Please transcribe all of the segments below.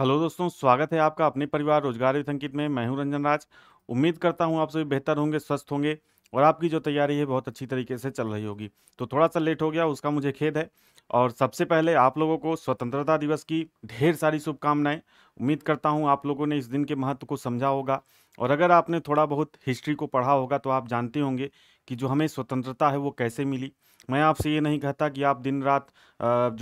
hello दोस्तों स्वागत है आपका अपने परिवार रोजगार संकित में मैं हूं रंजन राज उम्मीद करता हूं आप सभी बेहतर होंगे स्वस्थ होंगे और आपकी जो तैयारी है बहुत अच्छी तरीके से चल रही होगी तो थोड़ा सा लेट हो गया उसका मुझे खेद है और सबसे पहले आप लोगों को स्वतंत्रता दिवस की ढेर सारी शुभकामनाएं उम्मीद करता हूँ आप लोगों ने इस दिन के महत्व को समझा होगा और अगर आपने थोड़ा बहुत हिस्ट्री को पढ़ा होगा तो आप जानते होंगे कि जो हमें स्वतंत्रता है वो कैसे मिली मैं आपसे ये नहीं कहता कि आप दिन रात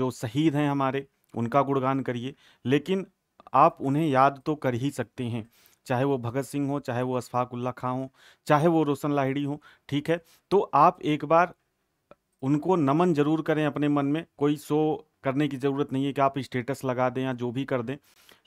जो शहीद हैं हमारे उनका गुणगान करिए लेकिन आप उन्हें याद तो कर ही सकते हैं चाहे वो भगत सिंह हो चाहे वो उल्ला खां हो चाहे वो रोशन लाहिड़ी हो ठीक है तो आप एक बार उनको नमन जरूर करें अपने मन में कोई शो करने की ज़रूरत नहीं है कि आप स्टेटस लगा दें या जो भी कर दें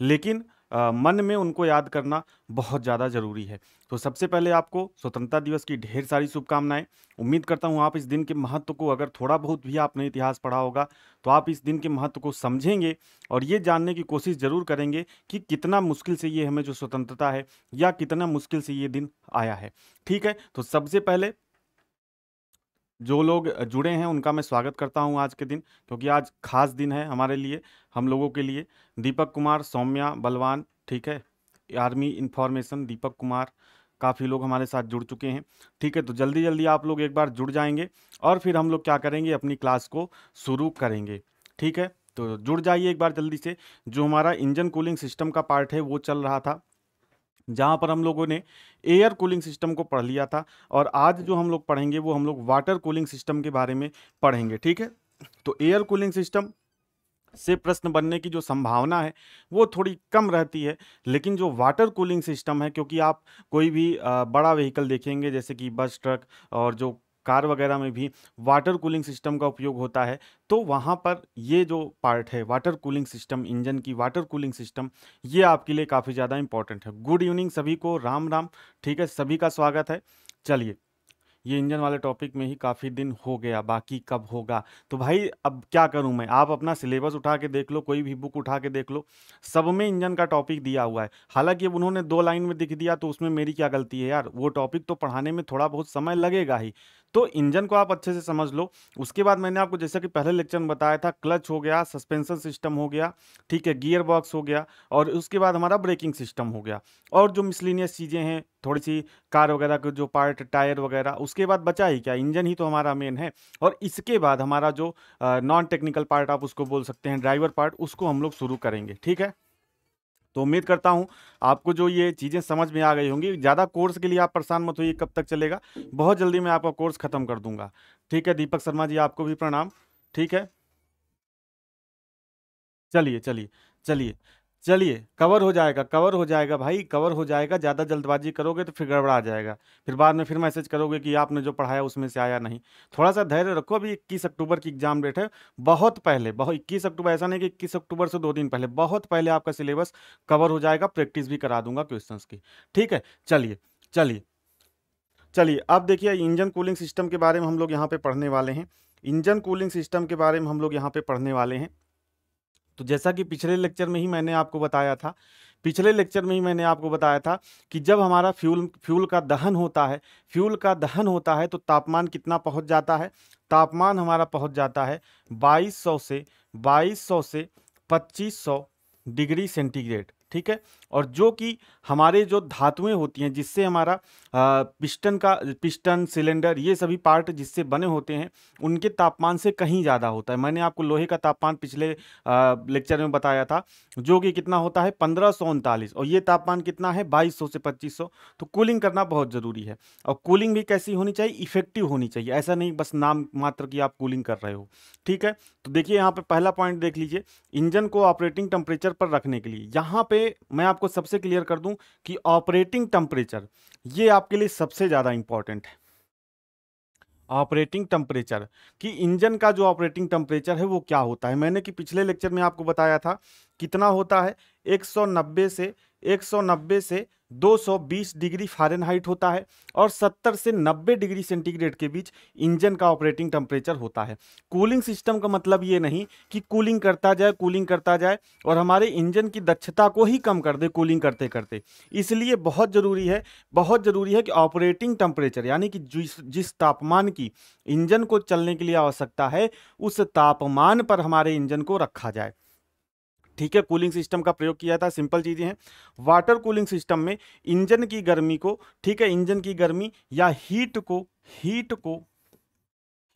लेकिन मन में उनको याद करना बहुत ज़्यादा ज़रूरी है तो सबसे पहले आपको स्वतंत्रता दिवस की ढेर सारी शुभकामनाएं उम्मीद करता हूँ आप इस दिन के महत्व को अगर थोड़ा बहुत भी आपने इतिहास पढ़ा होगा तो आप इस दिन के महत्व को समझेंगे और ये जानने की कोशिश ज़रूर करेंगे कि कितना मुश्किल से ये हमें जो स्वतंत्रता है या कितना मुश्किल से ये दिन आया है ठीक है तो सबसे पहले जो लोग जुड़े हैं उनका मैं स्वागत करता हूं आज के दिन क्योंकि आज खास दिन है हमारे लिए हम लोगों के लिए दीपक कुमार सौम्या बलवान ठीक है आर्मी इन्फॉर्मेशन दीपक कुमार काफ़ी लोग हमारे साथ जुड़ चुके हैं ठीक है तो जल्दी जल्दी आप लोग एक बार जुड़ जाएंगे और फिर हम लोग क्या करेंगे अपनी क्लास को शुरू करेंगे ठीक है तो जुड़ जाइए एक बार जल्दी से जो हमारा इंजन कूलिंग सिस्टम का पार्ट है वो चल रहा था जहाँ पर हम लोगों ने एयर कूलिंग सिस्टम को पढ़ लिया था और आज जो हम लोग पढ़ेंगे वो हम लोग वाटर कूलिंग सिस्टम के बारे में पढ़ेंगे ठीक है तो एयर कूलिंग सिस्टम से प्रश्न बनने की जो संभावना है वो थोड़ी कम रहती है लेकिन जो वाटर कूलिंग सिस्टम है क्योंकि आप कोई भी बड़ा व्हीकल देखेंगे जैसे कि बस ट्रक और जो कार वगैरह में भी वाटर कूलिंग सिस्टम का उपयोग होता है तो वहाँ पर ये जो पार्ट है वाटर कूलिंग सिस्टम इंजन की वाटर कूलिंग सिस्टम ये आपके लिए काफ़ी ज़्यादा इंपॉर्टेंट है गुड इवनिंग सभी को राम राम ठीक है सभी का स्वागत है चलिए ये इंजन वाले टॉपिक में ही काफ़ी दिन हो गया बाकी कब होगा तो भाई अब क्या करूं मैं आप अपना सिलेबस उठा के देख लो कोई भी बुक उठा के देख लो सब में इंजन का टॉपिक दिया हुआ है हालांकि अब उन्होंने दो लाइन में दिख दिया तो उसमें मेरी क्या गलती है यार वो टॉपिक तो पढ़ाने में थोड़ा बहुत समय लगेगा ही तो इंजन को आप अच्छे से समझ लो उसके बाद मैंने आपको जैसा कि पहले लेक्चर में बताया था क्लच हो गया सस्पेंशन सिस्टम हो गया ठीक है गियर बॉक्स हो गया और उसके बाद हमारा ब्रेकिंग सिस्टम हो गया और जो मिसलिनियस चीज़ें हैं थोड़ी सी कार वगैरह के जो पार्ट टायर वगैरह उसके बाद बचा ही क्या इंजन ही तो हमारा मेन है और इसके बाद हमारा जो नॉन टेक्निकल पार्ट आप उसको बोल सकते हैं ड्राइवर पार्ट उसको हम लोग शुरू करेंगे ठीक है तो उम्मीद करता हूँ आपको जो ये चीज़ें समझ में आ गई होंगी ज़्यादा कोर्स के लिए आप परेशान मत होइए कब तक चलेगा बहुत जल्दी मैं आपका कोर्स ख़त्म कर दूंगा ठीक है दीपक शर्मा जी आपको भी प्रणाम ठीक है चलिए चलिए चलिए चलिए कवर हो जाएगा कवर हो जाएगा भाई कवर हो जाएगा ज़्यादा जल्दबाजी करोगे तो फिर गड़बड़ा जाएगा फिर बाद में फिर मैसेज करोगे कि आपने जो पढ़ाया उसमें से आया नहीं थोड़ा सा धैर्य रखो अभी इक्कीस अक्टूबर की एग्जाम डेट है बहुत पहले बहुत इक्कीस अक्टूबर ऐसा नहीं कि इक्कीस अक्टूबर से दो दिन पहले बहुत पहले आपका सिलेबस कवर हो जाएगा प्रैक्टिस भी करा दूंगा क्वेश्चन की ठीक है चलिए चलिए चलिए अब देखिए इंजन कूलिंग सिस्टम के बारे में हम लोग यहाँ पे पढ़ने वाले हैं इंजन कूलिंग सिस्टम के बारे में हम लोग यहाँ पे पढ़ने वाले हैं तो जैसा कि पिछले लेक्चर में ही मैंने आपको बताया था पिछले लेक्चर में ही मैंने आपको बताया था कि जब हमारा फ्यूल फ्यूल का दहन होता है फ्यूल का दहन होता है तो तापमान कितना पहुंच जाता है तापमान हमारा पहुंच जाता है 2200 से 2200 से 2500 डिग्री सेंटीग्रेड ठीक है और जो कि हमारे जो धातुएं होती हैं जिससे हमारा पिस्टन का पिस्टन सिलेंडर ये सभी पार्ट जिससे बने होते हैं उनके तापमान से कहीं ज़्यादा होता है मैंने आपको लोहे का तापमान पिछले लेक्चर में बताया था जो कि कितना होता है पंद्रह और ये तापमान कितना है बाईस से पच्चीस तो कूलिंग करना बहुत ज़रूरी है और कूलिंग भी कैसी होनी चाहिए इफेक्टिव होनी चाहिए ऐसा नहीं बस नाम मात्र की आप कूलिंग कर रहे हो ठीक है तो देखिए यहाँ पर पहला पॉइंट देख लीजिए इंजन को ऑपरेटिंग टेम्परेचर पर रखने के लिए यहाँ पे मैं आपको आपको सबसे क्लियर कर दूं कि ऑपरेटिंग टेम्परेचर ये आपके लिए सबसे ज़्यादा इंपॉर्टेंट है ऑपरेटिंग टेम्परेचर कि इंजन का जो ऑपरेटिंग टेम्परेचर है वो क्या होता है मैंने कि पिछले लेक्चर में आपको बताया था कितना होता है 190 से 190 से 220 डिग्री फारेनहाइट होता है और 70 से 90 डिग्री सेंटीग्रेड के बीच इंजन का ऑपरेटिंग टेम्परेचर होता है कूलिंग सिस्टम का मतलब ये नहीं कि कूलिंग करता जाए कूलिंग करता जाए और हमारे इंजन की दक्षता को ही कम कर दे कूलिंग करते करते इसलिए बहुत ज़रूरी है बहुत ज़रूरी है कि ऑपरेटिंग टेम्परेचर यानी कि जिस जिस तापमान की इंजन को चलने के लिए आवश्यकता है उस तापमान पर हमारे इंजन को रखा जाए ठीक है कूलिंग सिस्टम का प्रयोग किया था सिंपल चीज़ें हैं वाटर कूलिंग सिस्टम में इंजन की गर्मी को ठीक है इंजन की गर्मी या हीट को हीट को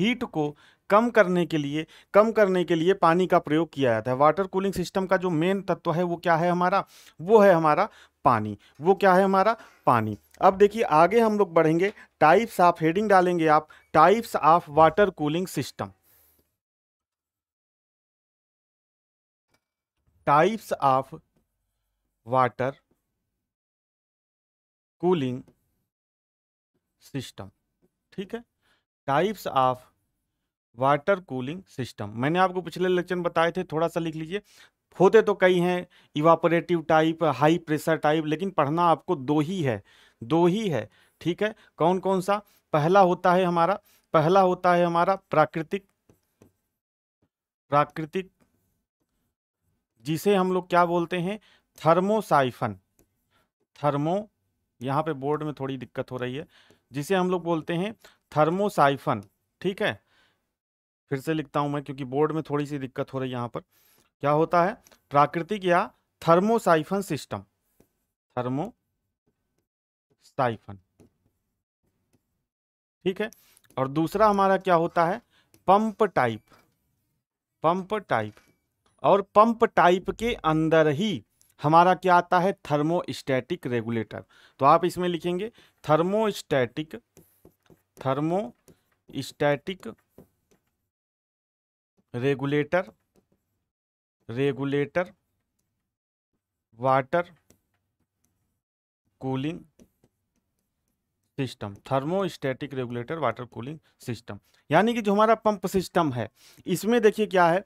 हीट को कम करने के लिए कम करने के लिए पानी का प्रयोग किया जाता है वाटर कूलिंग सिस्टम का जो मेन तत्व है वो क्या है हमारा वो है हमारा पानी वो क्या है हमारा पानी अब देखिए आगे हम लोग बढ़ेंगे टाइप्स ऑफ हेडिंग डालेंगे आप types of water cooling system types of water cooling system ठीक है types of water cooling system मैंने आपको पिछले लेक्चर में बताए थे थोड़ा सा लिख लीजिए होते तो कई हैं evaporative type high pressure type लेकिन पढ़ना आपको दो ही है दो ही है ठीक है कौन कौन सा पहला होता है हमारा पहला होता है हमारा प्राकृतिक प्राकृतिक जिसे हम लोग क्या बोलते हैं थर्मोसाइफन थर्मो यहाँ पे बोर्ड में थोड़ी दिक्कत हो रही है जिसे हम लोग बोलते हैं थर्मोसाइफन ठीक है फिर से लिखता हूँ मैं क्योंकि बोर्ड में थोड़ी सी दिक्कत हो रही है यहाँ पर क्या होता है प्राकृतिक या थर्मोसाइफन सिस्टम थर्मो साइफन ठीक है और दूसरा हमारा क्या होता है पंप टाइप पंप टाइप और पंप टाइप के अंदर ही हमारा क्या आता है थर्मोस्टैटिक रेगुलेटर तो आप इसमें लिखेंगे thermostatic thermostatic regulator regulator water cooling system thermostatic regulator water cooling system यानी कि जो हमारा पंप सिस्टम है इसमें देखिए क्या है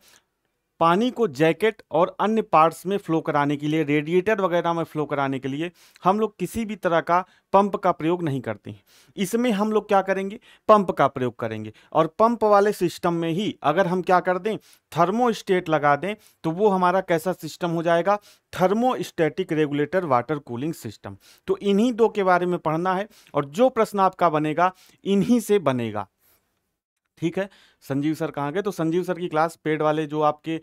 पानी को जैकेट और अन्य पार्ट्स में फ्लो कराने के लिए रेडिएटर वगैरह में फ्लो कराने के लिए हम लोग किसी भी तरह का पंप का प्रयोग नहीं करते हैं इसमें हम लोग क्या करेंगे पंप का प्रयोग करेंगे और पंप वाले सिस्टम में ही अगर हम क्या कर दें थर्मोस्टेट लगा दें तो वो हमारा कैसा सिस्टम हो जाएगा thermostatic regulator water cooling system तो इन्हीं दो के बारे में पढ़ना है और जो प्रश्न आपका बनेगा इन्हीं से बनेगा ठीक है संजीव सर कहाँ गए तो संजीव सर की क्लास पेड वाले जो आपके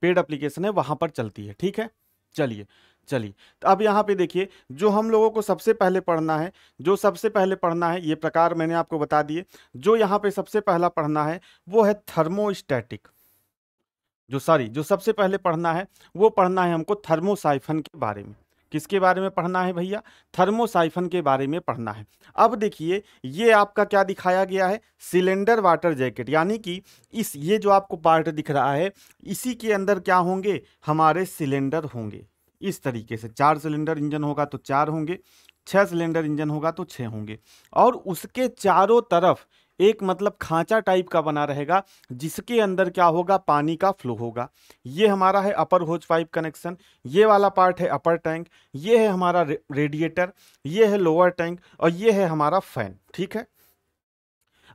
पेड अप्लीकेशन है वहाँ पर चलती है ठीक है चलिए चलिए तो अब यहाँ पे देखिए जो हम लोगों को सबसे पहले पढ़ना है जो सबसे पहले पढ़ना है ये प्रकार मैंने आपको बता दिए जो यहाँ पे सबसे पहला पढ़ना है वो है थर्मोस्टैटिक जो सॉरी जो सबसे पहले पढ़ना है वो पढ़ना है हमको थर्मोसाइफन के बारे में किसके बारे में पढ़ना है भैया थर्मोसाइफन के बारे में पढ़ना है अब देखिए ये आपका क्या दिखाया गया है सिलेंडर वाटर जैकेट यानी कि इस ये जो आपको पार्ट दिख रहा है इसी के अंदर क्या होंगे हमारे सिलेंडर होंगे इस तरीके से चार सिलेंडर इंजन होगा तो चार होंगे छः सिलेंडर इंजन होगा तो छः होंगे और उसके चारों तरफ एक मतलब खांचा टाइप का बना रहेगा जिसके अंदर क्या होगा पानी का फ्लो होगा ये हमारा है अपर होज पाइप कनेक्शन ये वाला पार्ट है अपर टैंक ये है हमारा रेडिएटर ये है लोअर टैंक और ये है हमारा फैन ठीक है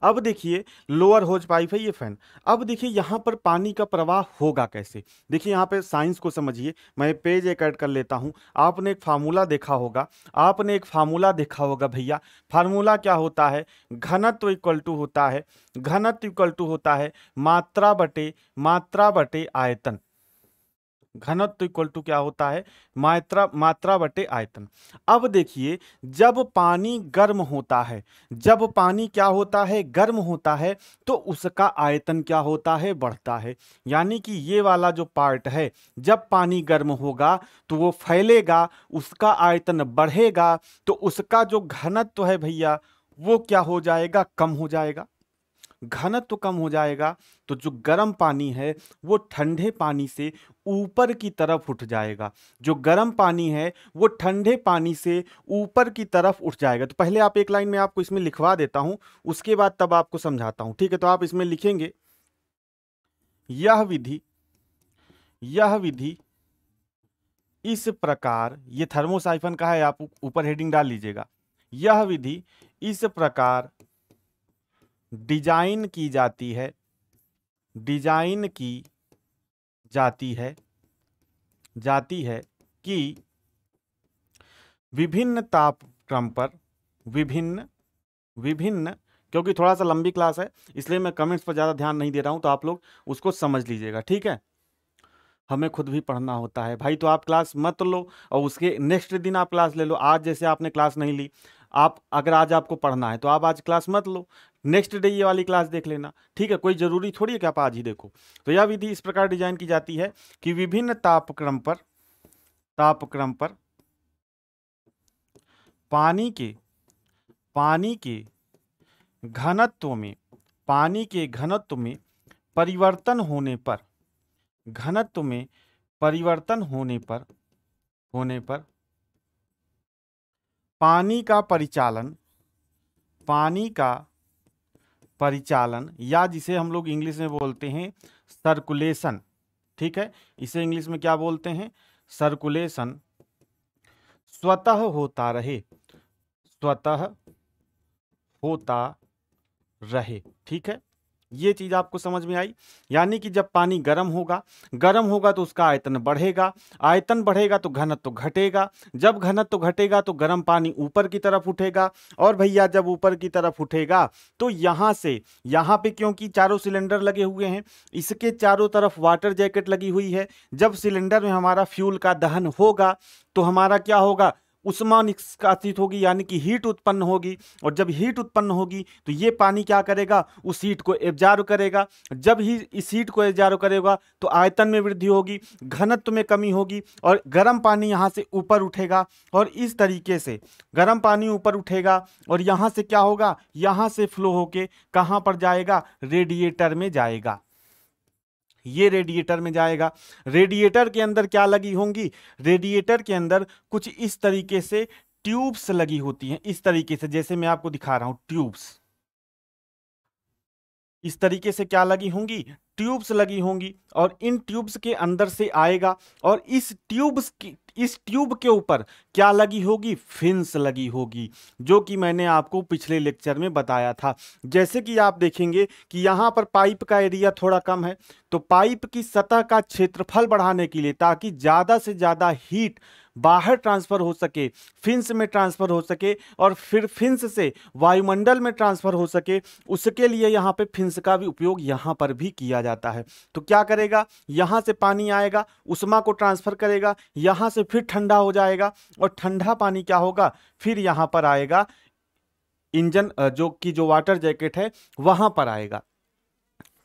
अब देखिए लोअर होज पाइप है ये फैन अब देखिए यहाँ पर पानी का प्रवाह होगा कैसे देखिए यहाँ पे साइंस को समझिए मैं पेज एक ऐड कर लेता हूँ आपने एक फार्मूला देखा होगा आपने एक फार्मूला देखा होगा भैया फार्मूला क्या होता है घनत्व इक्वल टू होता है घनत्व इक्वल टू होता है मात्रा बटे मात्रा बटे आयतन घनत्व इक्वल टू क्या होता है मात्रा मात्रा बटे आयतन अब देखिए जब पानी गर्म होता है जब पानी क्या होता है गर्म होता है तो उसका आयतन क्या होता है बढ़ता है यानी कि ये वाला जो पार्ट है जब पानी गर्म होगा तो वो फैलेगा उसका आयतन बढ़ेगा तो उसका जो घनत्व है भैया वो क्या हो जाएगा कम हो जाएगा घनत्व कम हो जाएगा तो जो गर्म पानी है वो ठंडे पानी से ऊपर की तरफ उठ जाएगा जो गर्म पानी है वो ठंडे पानी से ऊपर की तरफ उठ जाएगा तो पहले आप एक लाइन में आपको इसमें लिखवा देता हूँ उसके बाद तब आपको समझाता हूँ ठीक है तो आप इसमें लिखेंगे यह विधि यह विधि इस प्रकार ये थर्मोसाइफन का है आप ऊपर हेडिंग डाल लीजिएगा यह विधि इस प्रकार डिजाइन की जाती है डिजाइन की जाती है जाती है कि विभिन्न तापक्रम पर विभिन्न विभिन्न क्योंकि थोड़ा सा लंबी क्लास है इसलिए मैं कमेंट्स पर ज़्यादा ध्यान नहीं दे रहा हूँ तो आप लोग उसको समझ लीजिएगा ठीक है हमें खुद भी पढ़ना होता है भाई तो आप क्लास मत लो और उसके नेक्स्ट दिन आप क्लास ले लो आज जैसे आपने क्लास नहीं ली आप अगर आज आपको पढ़ना है तो आप आज क्लास मत लो नेक्स्ट डे ये वाली क्लास देख लेना ठीक है कोई ज़रूरी थोड़ी है कि आप आज ही देखो तो यह विधि इस प्रकार डिजाइन की जाती है कि विभिन्न तापक्रम पर तापक्रम पर पानी के पानी के घनत्व में पानी के घनत्व में परिवर्तन होने पर घनत्व में परिवर्तन होने पर होने पर पानी का परिचालन पानी का परिचालन या जिसे हम लोग इंग्लिश में बोलते हैं सर्कुलेशन ठीक है इसे इंग्लिश में क्या बोलते हैं सर्कुलेशन स्वतः होता रहे स्वतः होता रहे ठीक है ये चीज़ आपको समझ में आई यानी कि जब पानी गर्म होगा गर्म होगा तो उसका आयतन बढ़ेगा आयतन बढ़ेगा तो घनत्व तो घटेगा जब घनत्व तो घटेगा तो गर्म पानी ऊपर की तरफ उठेगा और भैया जब ऊपर की तरफ उठेगा तो यहाँ से यहाँ पे क्योंकि चारों सिलेंडर लगे हुए हैं इसके चारों तरफ वाटर जैकेट लगी हुई है जब सिलेंडर में हमारा फ्यूल का दहन होगा तो हमारा क्या होगा उष्मा निष्कासित होगी यानी कि हीट उत्पन्न होगी और जब हीट उत्पन्न होगी तो ये पानी क्या करेगा उस हीट को एब्जार्व करेगा जब ही इस हीट को एब्जार्व करेगा तो आयतन में वृद्धि होगी घनत्व में कमी होगी और गर्म पानी यहाँ से ऊपर उठेगा और इस तरीके से गर्म पानी ऊपर उठेगा और यहाँ से क्या होगा यहाँ से फ्लो होके कहाँ पर जाएगा रेडिएटर में जाएगा ये रेडिएटर में जाएगा रेडिएटर के अंदर क्या लगी होंगी रेडिएटर के अंदर कुछ इस तरीके से ट्यूब्स लगी होती हैं इस तरीके से जैसे मैं आपको दिखा रहा हूँ ट्यूब्स इस तरीके से क्या लगी होंगी ट्यूब्स लगी होंगी और इन ट्यूब्स के अंदर से आएगा और इस ट्यूब्स की इस ट्यूब के ऊपर क्या लगी होगी फिंस लगी होगी जो कि मैंने आपको पिछले लेक्चर में बताया था जैसे कि आप देखेंगे कि यहाँ पर पाइप का एरिया थोड़ा कम है तो पाइप की सतह का क्षेत्रफल बढ़ाने के लिए ताकि ज़्यादा से ज़्यादा हीट बाहर ट्रांसफ़र हो सके फिंस में ट्रांसफ़र हो सके और फिर फिंस से वायुमंडल में ट्रांसफ़र हो सके उसके लिए यहाँ पे फिंस का भी उपयोग यहाँ पर भी किया जाता है तो क्या करेगा यहाँ से पानी आएगा उष्मा को ट्रांसफ़र करेगा यहाँ से फिर ठंडा हो जाएगा और ठंडा पानी क्या होगा फिर यहाँ पर आएगा इंजन जो कि जो वाटर जैकेट है वहाँ पर आएगा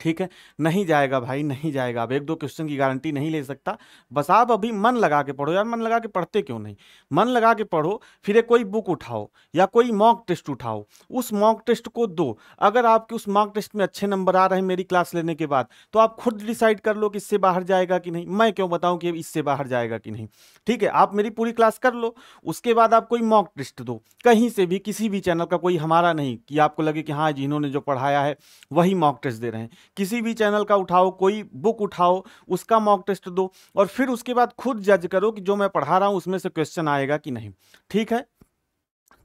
ठीक है नहीं जाएगा भाई नहीं जाएगा अब एक दो क्वेश्चन की गारंटी नहीं ले सकता बस आप अभी मन लगा के पढ़ो यार मन लगा के पढ़ते क्यों नहीं मन लगा के पढ़ो फिर एक कोई बुक उठाओ या कोई मॉक टेस्ट उठाओ उस मॉक टेस्ट को दो अगर आपके उस मॉक टेस्ट में अच्छे नंबर आ रहे हैं मेरी क्लास लेने के बाद तो आप खुद डिसाइड कर लो कि इससे बाहर जाएगा कि नहीं मैं क्यों बताऊँ कि इससे बाहर जाएगा कि नहीं ठीक है आप मेरी पूरी क्लास कर लो उसके बाद आप कोई मॉक टेस्ट दो कहीं से भी किसी भी चैनल का कोई हमारा नहीं कि आपको लगे कि हाँ जिन्होंने जो पढ़ाया है वही मॉक टेस्ट दे रहे हैं किसी भी चैनल का उठाओ कोई बुक उठाओ उसका मॉक टेस्ट दो और फिर उसके बाद खुद जज करो कि जो मैं पढ़ा रहा हूँ उसमें से क्वेश्चन आएगा कि नहीं ठीक है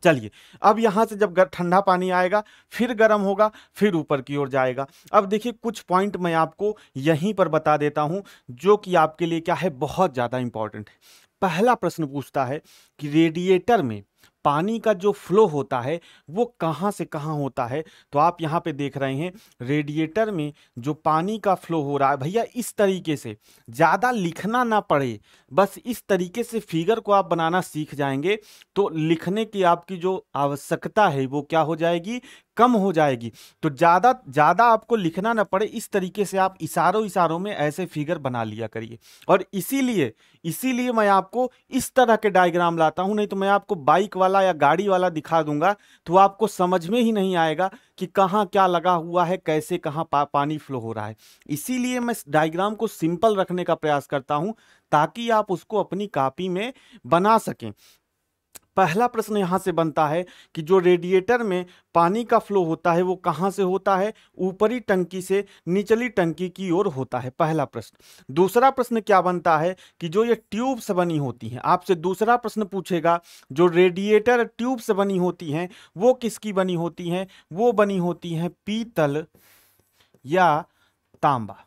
चलिए अब यहाँ से जब ठंडा पानी आएगा फिर गर्म होगा फिर ऊपर की ओर जाएगा अब देखिए कुछ पॉइंट मैं आपको यहीं पर बता देता हूँ जो कि आपके लिए क्या है बहुत ज़्यादा इंपॉर्टेंट है पहला प्रश्न पूछता है कि रेडिएटर में पानी का जो फ्लो होता है वो कहाँ से कहाँ होता है तो आप यहाँ पे देख रहे हैं रेडिएटर में जो पानी का फ्लो हो रहा है भैया इस तरीके से ज़्यादा लिखना ना पड़े बस इस तरीके से फिगर को आप बनाना सीख जाएंगे तो लिखने की आपकी जो आवश्यकता है वो क्या हो जाएगी कम हो जाएगी तो ज़्यादा ज़्यादा आपको लिखना ना पड़े इस तरीके से आप इशारों इशारों में ऐसे फिगर बना लिया करिए और इसीलिए इसीलिए मैं आपको इस तरह के डायग्राम लाता हूँ नहीं तो मैं आपको बाइक वाला या गाड़ी वाला दिखा दूंगा तो आपको समझ में ही नहीं आएगा कि कहाँ क्या लगा हुआ है कैसे कहाँ पा, पानी फ्लो हो रहा है इसीलिए मैं डायग्राम को सिंपल रखने का प्रयास करता हूँ ताकि आप उसको अपनी कापी में बना सकें पहला प्रश्न यहाँ से बनता है कि जो रेडिएटर में पानी का फ्लो होता है वो कहाँ से होता है ऊपरी टंकी से निचली टंकी की ओर होता है पहला प्रश्न दूसरा प्रश्न क्या बनता है कि जो ये ट्यूब्स बनी होती हैं आपसे दूसरा प्रश्न पूछेगा जो रेडिएटर ट्यूब्स बनी होती हैं वो किसकी बनी होती हैं वो बनी होती हैं पीतल या तांबा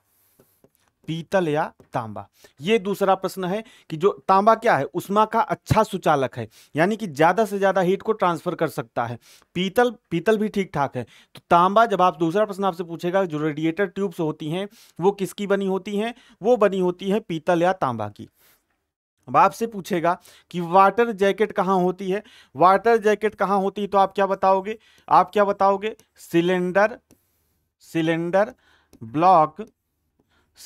पीतल या तांबा ये दूसरा प्रश्न है कि जो तांबा क्या है उष्मा का अच्छा सुचालक है यानी कि ज़्यादा से ज़्यादा हीट को ट्रांसफर कर सकता है पीतल पीतल भी ठीक ठाक है तो तांबा जब आप दूसरा प्रश्न आपसे पूछेगा जो रेडिएटर ट्यूब्स होती हैं वो किसकी बनी होती हैं वो बनी होती है पीतल या तांबा की अब आपसे पूछेगा कि वाटर जैकेट कहाँ होती है वाटर जैकेट कहाँ होती है तो आप क्या बताओगे आप क्या बताओगे cylinder cylinder block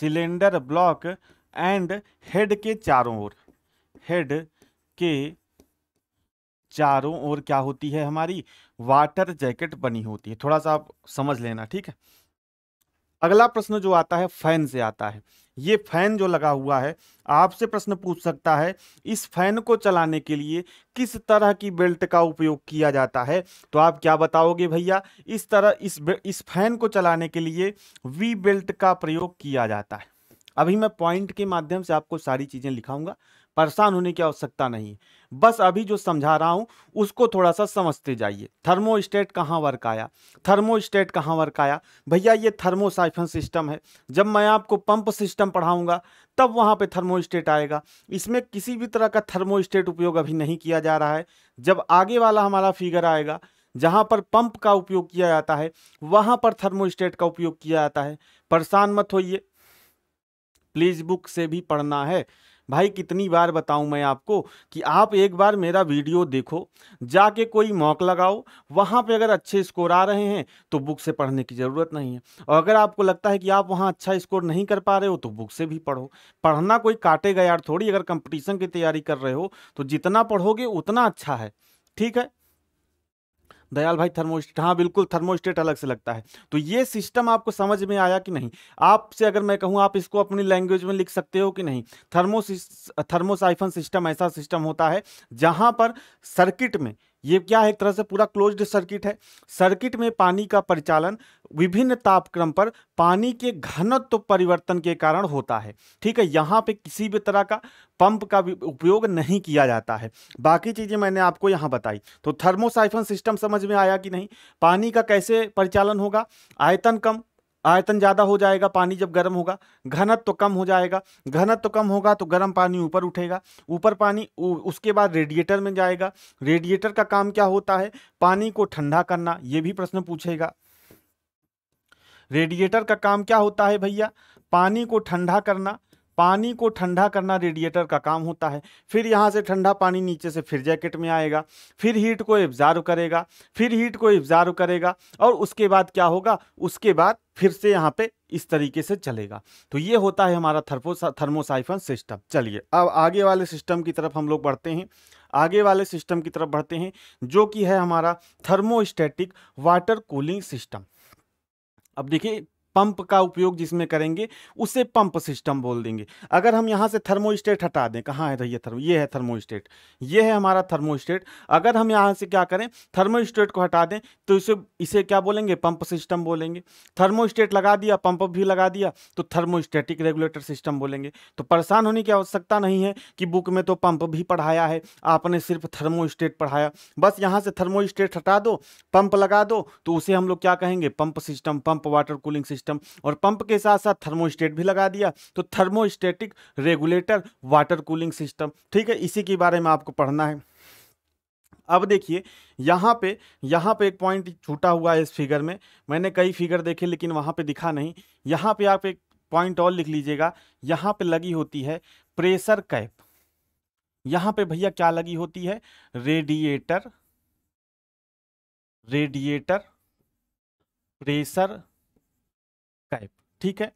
cylinder block and head के चारों ओर हेड के चारों ओर क्या होती है हमारी वाटर जैकेट बनी होती है थोड़ा सा आप समझ लेना ठीक है अगला प्रश्न जो आता है फैन से आता है ये फैन जो लगा हुआ है आपसे प्रश्न पूछ सकता है इस फैन को चलाने के लिए किस तरह की बेल्ट का उपयोग किया जाता है तो आप क्या बताओगे भैया इस तरह इस इस फैन को चलाने के लिए वी बेल्ट का प्रयोग किया जाता है अभी मैं पॉइंट के माध्यम से आपको सारी चीज़ें लिखाऊंगा परेशान होने की आवश्यकता नहीं बस अभी जो समझा रहा हूँ उसको थोड़ा सा समझते जाइए थर्मोस्टेट कहाँ वर्क आया थर्मोस्टेट कहाँ वर्क आया भैया ये थर्मोसाइफन सिस्टम है जब मैं आपको पंप सिस्टम पढ़ाऊँगा तब वहाँ पे थर्मोस्टेट आएगा इसमें किसी भी तरह का थर्मोस्टेट उपयोग अभी नहीं किया जा रहा है जब आगे वाला हमारा फिगर आएगा जहाँ पर पंप का उपयोग किया जाता है वहाँ पर थर्मोस्टेट का उपयोग किया जाता है परेशान मत होइए प्लीज़ बुक से भी पढ़ना है भाई कितनी बार बताऊं मैं आपको कि आप एक बार मेरा वीडियो देखो जाके कोई मॉक लगाओ वहाँ पे अगर अच्छे स्कोर आ रहे हैं तो बुक से पढ़ने की ज़रूरत नहीं है और अगर आपको लगता है कि आप वहाँ अच्छा स्कोर नहीं कर पा रहे हो तो बुक से भी पढ़ो पढ़ना कोई गए यार थोड़ी अगर कंपटीशन की तैयारी कर रहे हो तो जितना पढ़ोगे उतना अच्छा है ठीक है दयाल भाई थर्मोस्टेट हाँ बिल्कुल थर्मोस्टेट अलग से लगता है तो ये सिस्टम आपको समझ में आया कि नहीं आपसे अगर मैं कहूँ आप इसको अपनी लैंग्वेज में लिख सकते हो कि नहीं थर्मोसिस थर्मोसाइफन सिस्टम ऐसा सिस्टम होता है जहाँ पर सर्किट में ये क्या है एक तरह से पूरा क्लोज्ड सर्किट है सर्किट में पानी का परिचालन विभिन्न तापक्रम पर पानी के घनत्व परिवर्तन के कारण होता है ठीक है यहाँ पे किसी भी तरह का पंप का उपयोग नहीं किया जाता है बाकी चीज़ें मैंने आपको यहाँ बताई तो थर्मोसाइफन सिस्टम समझ में आया कि नहीं पानी का कैसे परिचालन होगा आयतन कम आयतन ज़्यादा हो जाएगा पानी जब गर्म होगा घनत्व तो कम हो जाएगा घनत्व तो कम होगा तो गर्म पानी ऊपर उठेगा ऊपर पानी उसके बाद रेडिएटर में जाएगा रेडिएटर का काम क्या होता है पानी को ठंडा करना ये भी प्रश्न पूछेगा रेडिएटर का काम क्या होता है भैया पानी को ठंडा करना पानी को ठंडा करना रेडिएटर का काम होता है फिर यहाँ से ठंडा पानी नीचे से फिर जैकेट में आएगा फिर हीट को इब्जार्व करेगा फिर हीट को इब्जार्व करेगा और उसके बाद क्या होगा उसके बाद फिर से यहाँ पे इस तरीके से चलेगा तो ये होता है हमारा थर्पो थर्मोसाइफन सिस्टम चलिए अब आगे वाले सिस्टम की तरफ हम लोग बढ़ते हैं आगे वाले सिस्टम की तरफ बढ़ते हैं जो कि है हमारा थर्मोस्टेटिक वाटर कूलिंग सिस्टम अब देखिए पंप का उपयोग जिसमें करेंगे उसे पंप सिस्टम बोल देंगे अगर हम यहाँ से थर्मोस्टेट हटा दें कहाँ है भैया थर्मो ये है थर्मोस्टेट ये है हमारा थर्मोस्टेट अगर हम यहाँ से क्या करें थर्मोस्टेट को हटा दें तो इसे इसे क्या बोलेंगे पंप सिस्टम बोलेंगे थर्मोस्टेट लगा दिया पंप भी लगा दिया तो थर्मोस्टेटिक रेगुलेटर सिस्टम बोलेंगे तो परेशान होने की आवश्यकता नहीं है कि बुक में तो पंप भी पढ़ाया है आपने सिर्फ थर्मोस्टेट पढ़ाया बस यहाँ से थर्मोस्टेट हटा दो पंप लगा दो तो उसे हम लोग क्या कहेंगे pump system pump water cooling system system और पंप के साथ साथ थर्मोस्टेट भी लगा दिया तो thermostatic regulator water cooling system ठीक है इसी के बारे में आपको पढ़ना है अब देखिए यहाँ पे यहाँ पे एक पॉइंट छूटा हुआ है इस फिगर में मैंने कई फिगर देखे लेकिन वहाँ पे दिखा नहीं यहाँ पे आप एक पॉइंट और लिख लीजिएगा यहाँ पे लगी होती है प्रेशर कैप यहाँ पे भैया क्या लगी होती है रेडिएटर रेडिएटर प्रेशर ठीक है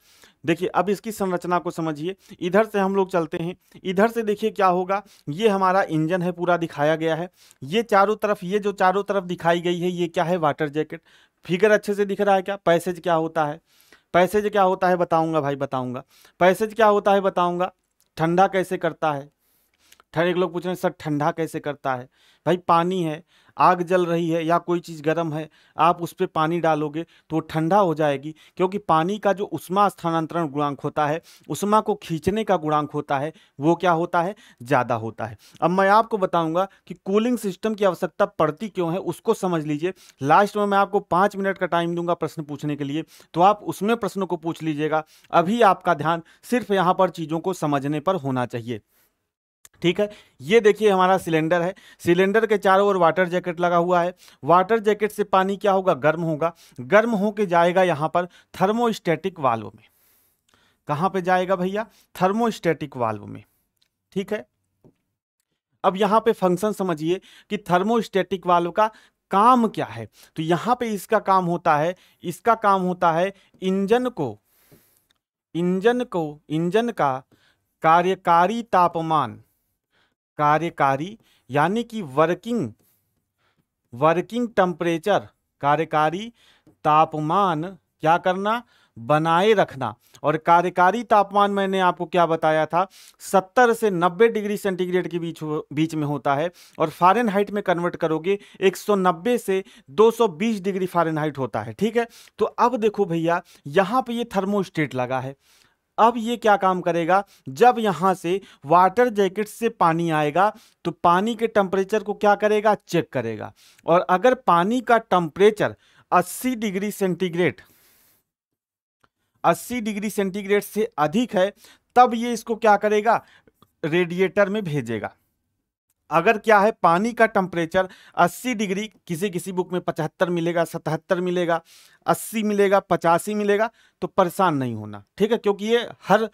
देखिए अब इसकी संरचना को समझिए इधर से हम लोग चलते हैं इधर से देखिए क्या होगा ये हमारा इंजन है पूरा दिखाया गया है ये चारों तरफ ये जो चारों तरफ दिखाई गई है ये क्या है वाटर जैकेट फिगर अच्छे से दिख रहा है क्या पैसेज क्या होता है पैसेज क्या होता है बताऊंगा भाई बताऊंगा पैसेज क्या होता है बताऊंगा ठंडा कैसे करता है एक लोग पूछ रहे हैं सर ठंडा कैसे करता है भाई पानी है आग जल रही है या कोई चीज़ गर्म है आप उस पर पानी डालोगे तो ठंडा हो जाएगी क्योंकि पानी का जो उष्मा स्थानांतरण गुणांक होता है उष्मा को खींचने का गुणांक होता है वो क्या होता है ज़्यादा होता है अब मैं आपको बताऊँगा कि कूलिंग सिस्टम की आवश्यकता पड़ती क्यों है उसको समझ लीजिए लास्ट में मैं आपको पाँच मिनट का टाइम दूंगा प्रश्न पूछने के लिए तो आप उसमें प्रश्नों को पूछ लीजिएगा अभी आपका ध्यान सिर्फ यहाँ पर चीज़ों को समझने पर होना चाहिए ठीक है ये देखिए हमारा सिलेंडर है सिलेंडर के चारों ओर वाटर जैकेट लगा हुआ है वाटर जैकेट से पानी क्या होगा गर्म होगा गर्म होके जाएगा यहाँ पर थर्मोस्टेटिक वाल्व में कहाँ पे जाएगा भैया थर्मोस्टेटिक वाल्व में ठीक है अब यहाँ पे फंक्शन समझिए कि थर्मोस्टेटिक वाल्व का काम क्या है तो यहाँ पे इसका काम होता है इसका काम होता है इंजन को इंजन को इंजन का कार्यकारी तापमान कार्यकारी यानी कि वर्किंग वर्किंग टम्परेचर कार्यकारी तापमान क्या करना बनाए रखना और कार्यकारी तापमान मैंने आपको क्या बताया था 70 से 90 डिग्री सेंटीग्रेड के बीच बीच में होता है और फारेनहाइट में कन्वर्ट करोगे 190 से 220 डिग्री फारेनहाइट होता है ठीक है तो अब देखो भैया यहाँ पे ये थर्मोस्टेट लगा है अब ये क्या काम करेगा जब यहाँ से वाटर जैकेट से पानी आएगा तो पानी के टेम्परेचर को क्या करेगा चेक करेगा और अगर पानी का temperature 80 degree centigrade 80 degree centigrade से अधिक है तब ये इसको क्या करेगा रेडिएटर में भेजेगा अगर क्या है पानी का टेम्परेचर 80 डिग्री किसी किसी बुक में 75 मिलेगा 77 मिलेगा 80 मिलेगा पचासी मिलेगा तो परेशान नहीं होना ठीक है क्योंकि ये हर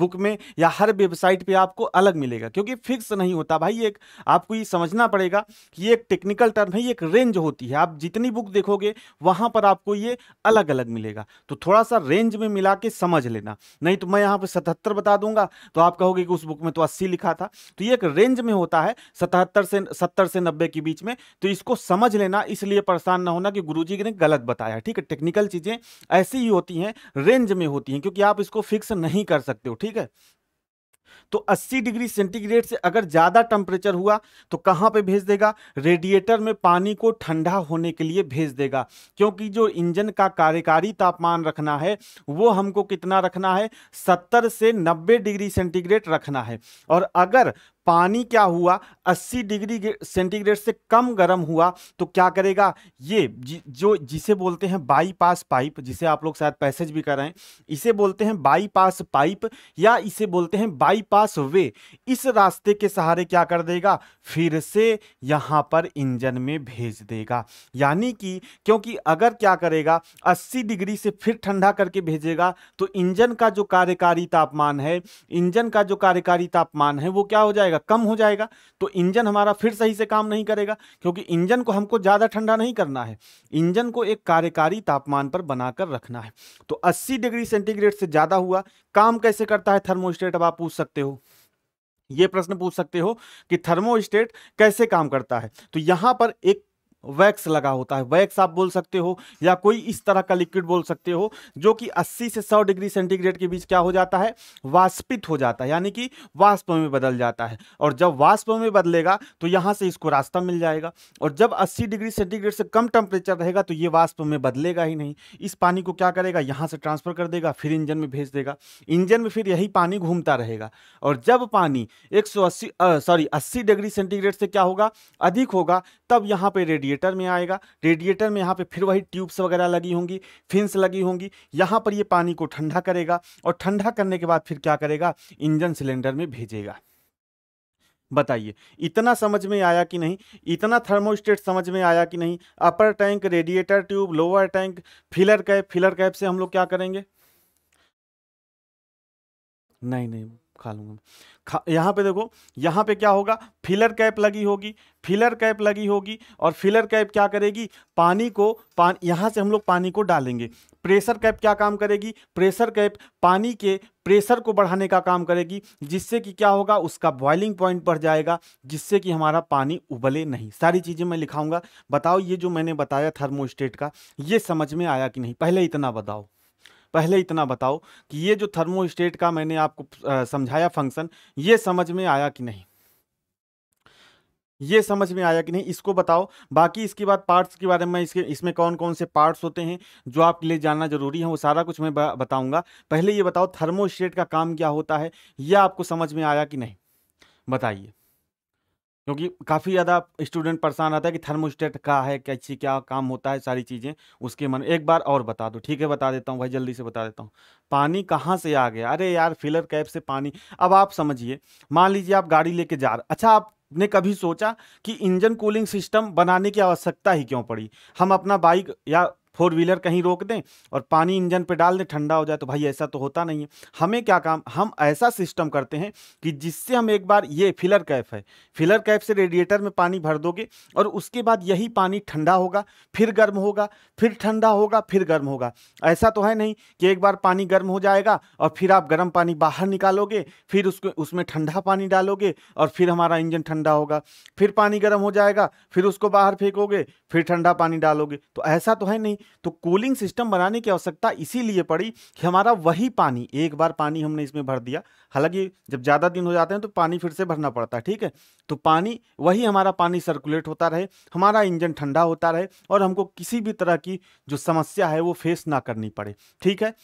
बुक में या हर वेबसाइट पे आपको अलग मिलेगा क्योंकि फिक्स नहीं होता भाई एक आपको ये समझना पड़ेगा कि ये एक टेक्निकल टर्म है ये एक रेंज होती है आप जितनी बुक देखोगे वहाँ पर आपको ये अलग अलग मिलेगा तो थोड़ा सा रेंज में मिला के समझ लेना नहीं तो मैं यहाँ पर सतहत्तर बता दूंगा तो आप कहोगे कि उस बुक में तो अस्सी लिखा था तो ये एक रेंज में होता है सतहत्तर से सत्तर से नब्बे के बीच में तो इसको समझ लेना इसलिए परेशान ना होना कि गुरु जी ने गलत बताया ठीक है टेक्निकल चीज़ें ऐसी ही होती हैं रेंज में होती हैं क्योंकि आप इसको फिक्स नहीं कर सकते हो ठीक है तो 80 डिग्री सेंटीग्रेड से अगर ज़्यादा टेम्परेचर हुआ तो कहाँ पे भेज देगा रेडिएटर में पानी को ठंडा होने के लिए भेज देगा क्योंकि जो इंजन का कार्यकारी तापमान रखना है वो हमको कितना रखना है 70 से 90 डिग्री सेंटीग्रेड रखना है और अगर पानी क्या हुआ 80 डिग्री सेंटीग्रेड से कम गर्म हुआ तो क्या करेगा ये जि, जो जिसे बोलते हैं बाईपास पाइप जिसे आप लोग शायद पैसेज भी कर रहे हैं इसे बोलते हैं बाईपास पाइप या इसे बोलते हैं बाईपास वे इस रास्ते के सहारे क्या कर देगा फिर से यहाँ पर इंजन में भेज देगा यानी कि क्योंकि अगर क्या करेगा अस्सी डिग्री से फिर ठंडा करके भेजेगा तो इंजन का जो कार्यकारी तापमान है इंजन का जो कार्यकारी तापमान है वो क्या हो जाएगा जाएगा कम हो जाएगा तो इंजन हमारा फिर सही से काम नहीं करेगा क्योंकि इंजन को हमको ज़्यादा ठंडा नहीं करना है इंजन को एक कार्यकारी तापमान पर बनाकर रखना है तो अस्सी डिग्री सेंटीग्रेड से ज़्यादा हुआ काम कैसे करता है थर्मोस्टेट अब आप पूछ सकते हो ये प्रश्न पूछ सकते हो कि थर्मोस्टेट कैसे काम करता है तो यहां पर एक वैक्स लगा होता है वैक्स आप बोल सकते हो या कोई इस तरह का लिक्विड बोल सकते हो जो कि 80 से 100 डिग्री सेंटीग्रेड के बीच क्या हो जाता है वाष्पित हो जाता है यानी कि वाष्प में बदल जाता है और जब वाष्प में बदलेगा तो यहाँ से इसको रास्ता मिल जाएगा और जब अस्सी डिग्री सेंटीग्रेड से कम टेम्परेचर रहेगा तो ये वाष्प में बदलेगा ही नहीं इस पानी को क्या करेगा यहाँ से ट्रांसफर कर देगा फिर इंजन में भेज देगा इंजन में फिर यही पानी घूमता रहेगा और जब पानी एक सॉरी अस्सी डिग्री सेंटीग्रेड से क्या होगा अधिक होगा तब यहाँ पर रेडिएट रेडिएटर में आएगा रेडिएटर में यहाँ पे फिर वही ट्यूब्स वगैरह लगी होंगी फिंस लगी होंगी यहाँ पर ये पानी को ठंडा करेगा और ठंडा करने के बाद फिर क्या करेगा इंजन सिलेंडर में भेजेगा बताइए इतना समझ में आया कि नहीं इतना थर्मोस्टेट समझ में आया कि नहीं upper tank radiator tube lower tank filler cap filler cap से हम लोग क्या करेंगे नहीं नहीं खा लूंगा यहाँ पे देखो यहाँ पे क्या होगा फिलर कैप लगी होगी फिलर कैप लगी होगी और फिलर कैप क्या करेगी पानी को पान यहाँ से हम लोग पानी को डालेंगे प्रेशर कैप क्या काम करेगी प्रेशर कैप पानी के प्रेशर को बढ़ाने का काम करेगी जिससे कि क्या होगा उसका बॉइलिंग पॉइंट बढ़ जाएगा जिससे कि हमारा पानी उबले नहीं सारी चीज़ें मैं लिखाऊंगा बताओ ये जो मैंने बताया थर्मोस्टेट का ये समझ में आया कि नहीं पहले इतना बताओ पहले इतना बताओ कि ये जो थर्मोस्टेट का मैंने आपको समझाया फंक्शन ये समझ में आया कि नहीं ये समझ में आया कि नहीं इसको बताओ बाकी इसके बाद पार्ट्स के बारे में इसके इसमें कौन कौन से पार्ट्स होते हैं जो आपके लिए जानना जरूरी है वो सारा कुछ मैं बताऊंगा पहले ये बताओ थर्मोस्टेट का काम क्या होता है यह आपको समझ में आया कि नहीं बताइए क्योंकि काफ़ी ज़्यादा स्टूडेंट परेशान रहता है कि थर्मोस्टेट का है कैसी क्या काम होता है सारी चीज़ें उसके मन एक बार और बता दो ठीक है बता देता हूँ भाई जल्दी से बता देता हूँ पानी कहाँ से आ गया अरे यार फिलर कैप से पानी अब आप समझिए मान लीजिए आप गाड़ी लेके जा रहे अच्छा आप ने कभी सोचा कि इंजन कूलिंग सिस्टम बनाने की आवश्यकता ही क्यों पड़ी हम अपना बाइक या फोर व्हीलर कहीं रोक दें और पानी इंजन पे डाल दें ठंडा हो जाए तो भाई ऐसा तो होता नहीं है हमें क्या काम हम ऐसा सिस्टम करते हैं कि जिससे हम एक बार ये फिलर कैप है फिलर कैप से रेडिएटर में पानी भर दोगे और उसके बाद यही पानी ठंडा होगा फिर गर्म होगा फिर ठंडा होगा फिर गर्म होगा ऐसा तो है नहीं कि एक बार पानी गर्म हो जाएगा और फिर आप गर्म पानी बाहर निकालोगे फिर उसको उसमें ठंडा पानी डालोगे और फिर हमारा इंजन ठंडा होगा फिर पानी गर्म हो जाएगा फिर उसको बाहर फेंकोगे फिर ठंडा पानी डालोगे तो ऐसा तो है नहीं तो कूलिंग सिस्टम बनाने की आवश्यकता इसीलिए पड़ी कि हमारा वही पानी एक बार पानी हमने इसमें भर दिया हालांकि जब ज़्यादा दिन हो जाते हैं तो पानी फिर से भरना पड़ता है ठीक है तो पानी वही हमारा पानी सर्कुलेट होता रहे हमारा इंजन ठंडा होता रहे और हमको किसी भी तरह की जो समस्या है वो फेस ना करनी पड़े ठीक है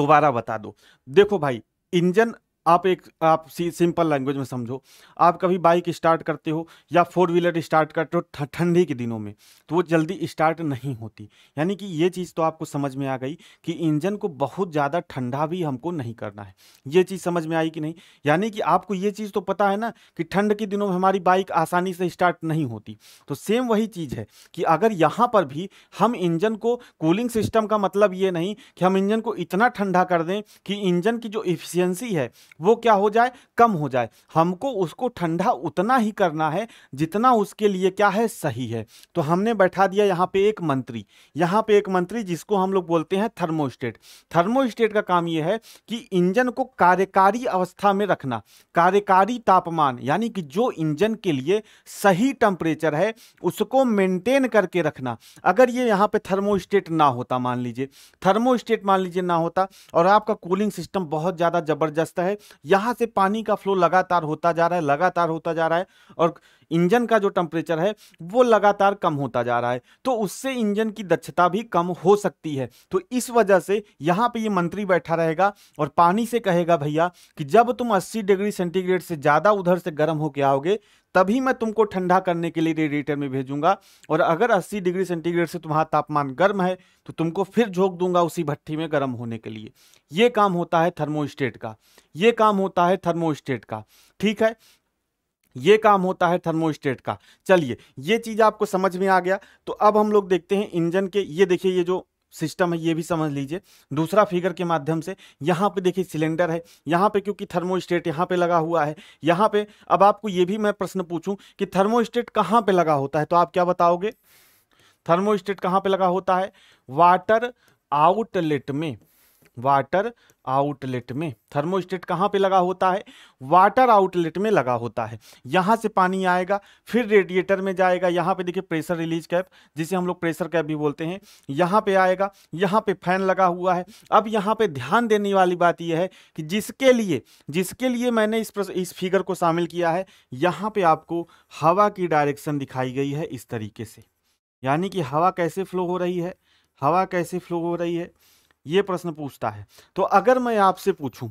दोबारा बता दो देखो भाई इंजन आप एक आप सी सिंपल लैंग्वेज में समझो आप कभी बाइक स्टार्ट करते हो या फोर व्हीलर स्टार्ट करते हो ठंडी के दिनों में तो वो जल्दी स्टार्ट नहीं होती यानी कि ये चीज़ तो आपको समझ में आ गई कि इंजन को बहुत ज़्यादा ठंडा भी हमको नहीं करना है ये चीज़ समझ में आई कि नहीं यानी कि आपको ये चीज़ तो पता है ना कि ठंड के दिनों में हमारी बाइक आसानी से स्टार्ट नहीं होती तो सेम वही चीज़ है कि अगर यहाँ पर भी हम इंजन को कूलिंग सिस्टम का मतलब ये नहीं कि हम इंजन को इतना ठंडा कर दें कि इंजन की जो इफ़िशियंसी है वो क्या हो जाए कम हो जाए हमको उसको ठंडा उतना ही करना है जितना उसके लिए क्या है सही है तो हमने बैठा दिया यहाँ पे एक मंत्री यहाँ पे एक मंत्री जिसको हम लोग बोलते हैं थर्मोस्टेट थर्मोस्टेट का काम यह है कि इंजन को कार्यकारी अवस्था में रखना कार्यकारी तापमान यानी कि जो इंजन के लिए सही टेम्परेचर है उसको मेंटेन करके रखना अगर ये यहाँ पे थर्मोस्टेट ना होता मान लीजिए थर्मोस्टेट मान लीजिए ना होता और आपका कूलिंग सिस्टम बहुत ज़्यादा ज़बरदस्त है यहां से पानी का फ्लो लगातार होता जा रहा है लगातार होता जा रहा है और इंजन का जो टेम्परेचर है वो लगातार कम होता जा रहा है तो उससे इंजन की दक्षता भी कम हो सकती है तो इस वजह से यहाँ पे ये मंत्री बैठा रहेगा और पानी से कहेगा भैया कि जब तुम 80 डिग्री सेंटीग्रेड से ज़्यादा उधर से गर्म होके आओगे तभी मैं तुमको ठंडा करने के लिए रेडिएटर में भेजूंगा और अगर 80 डिग्री सेंटीग्रेड से तुम्हारा तापमान गर्म है तो तुमको फिर झोंक दूंगा उसी भट्टी में गर्म होने के लिए ये काम होता है थर्मोस्टेट का ये काम होता है थर्मोस्टेट का ठीक है ये काम होता है थर्मोस्टेट का चलिए ये चीज़ आपको समझ में आ गया तो अब हम लोग देखते हैं इंजन के ये देखिए ये जो सिस्टम है ये भी समझ लीजिए दूसरा फिगर के माध्यम से यहाँ पे देखिए सिलेंडर है यहाँ पे क्योंकि थर्मोस्टेट यहाँ पे लगा हुआ है यहाँ पे अब आपको ये भी मैं प्रश्न पूछूं कि थर्मोस्टेट कहाँ पे लगा होता है तो आप क्या बताओगे थर्मोस्टेट कहाँ पे लगा होता है वाटर आउटलेट में वाटर आउटलेट में थर्मोस्टेट कहाँ पे लगा होता है वाटर आउटलेट में लगा होता है यहाँ से पानी आएगा फिर रेडिएटर में जाएगा यहाँ पे देखिए प्रेशर रिलीज कैप जिसे हम लोग प्रेशर कैप भी बोलते हैं यहाँ पे आएगा यहाँ पे फैन लगा हुआ है अब यहाँ पे ध्यान देने वाली बात यह है कि जिसके लिए जिसके लिए मैंने इस प्रस, इस फिगर को शामिल किया है यहाँ पर आपको हवा की डायरेक्शन दिखाई गई है इस तरीके से यानी कि हवा कैसे फ्लो हो रही है हवा कैसे फ्लो हो रही है ये प्रश्न पूछता है तो अगर मैं आपसे पूछूं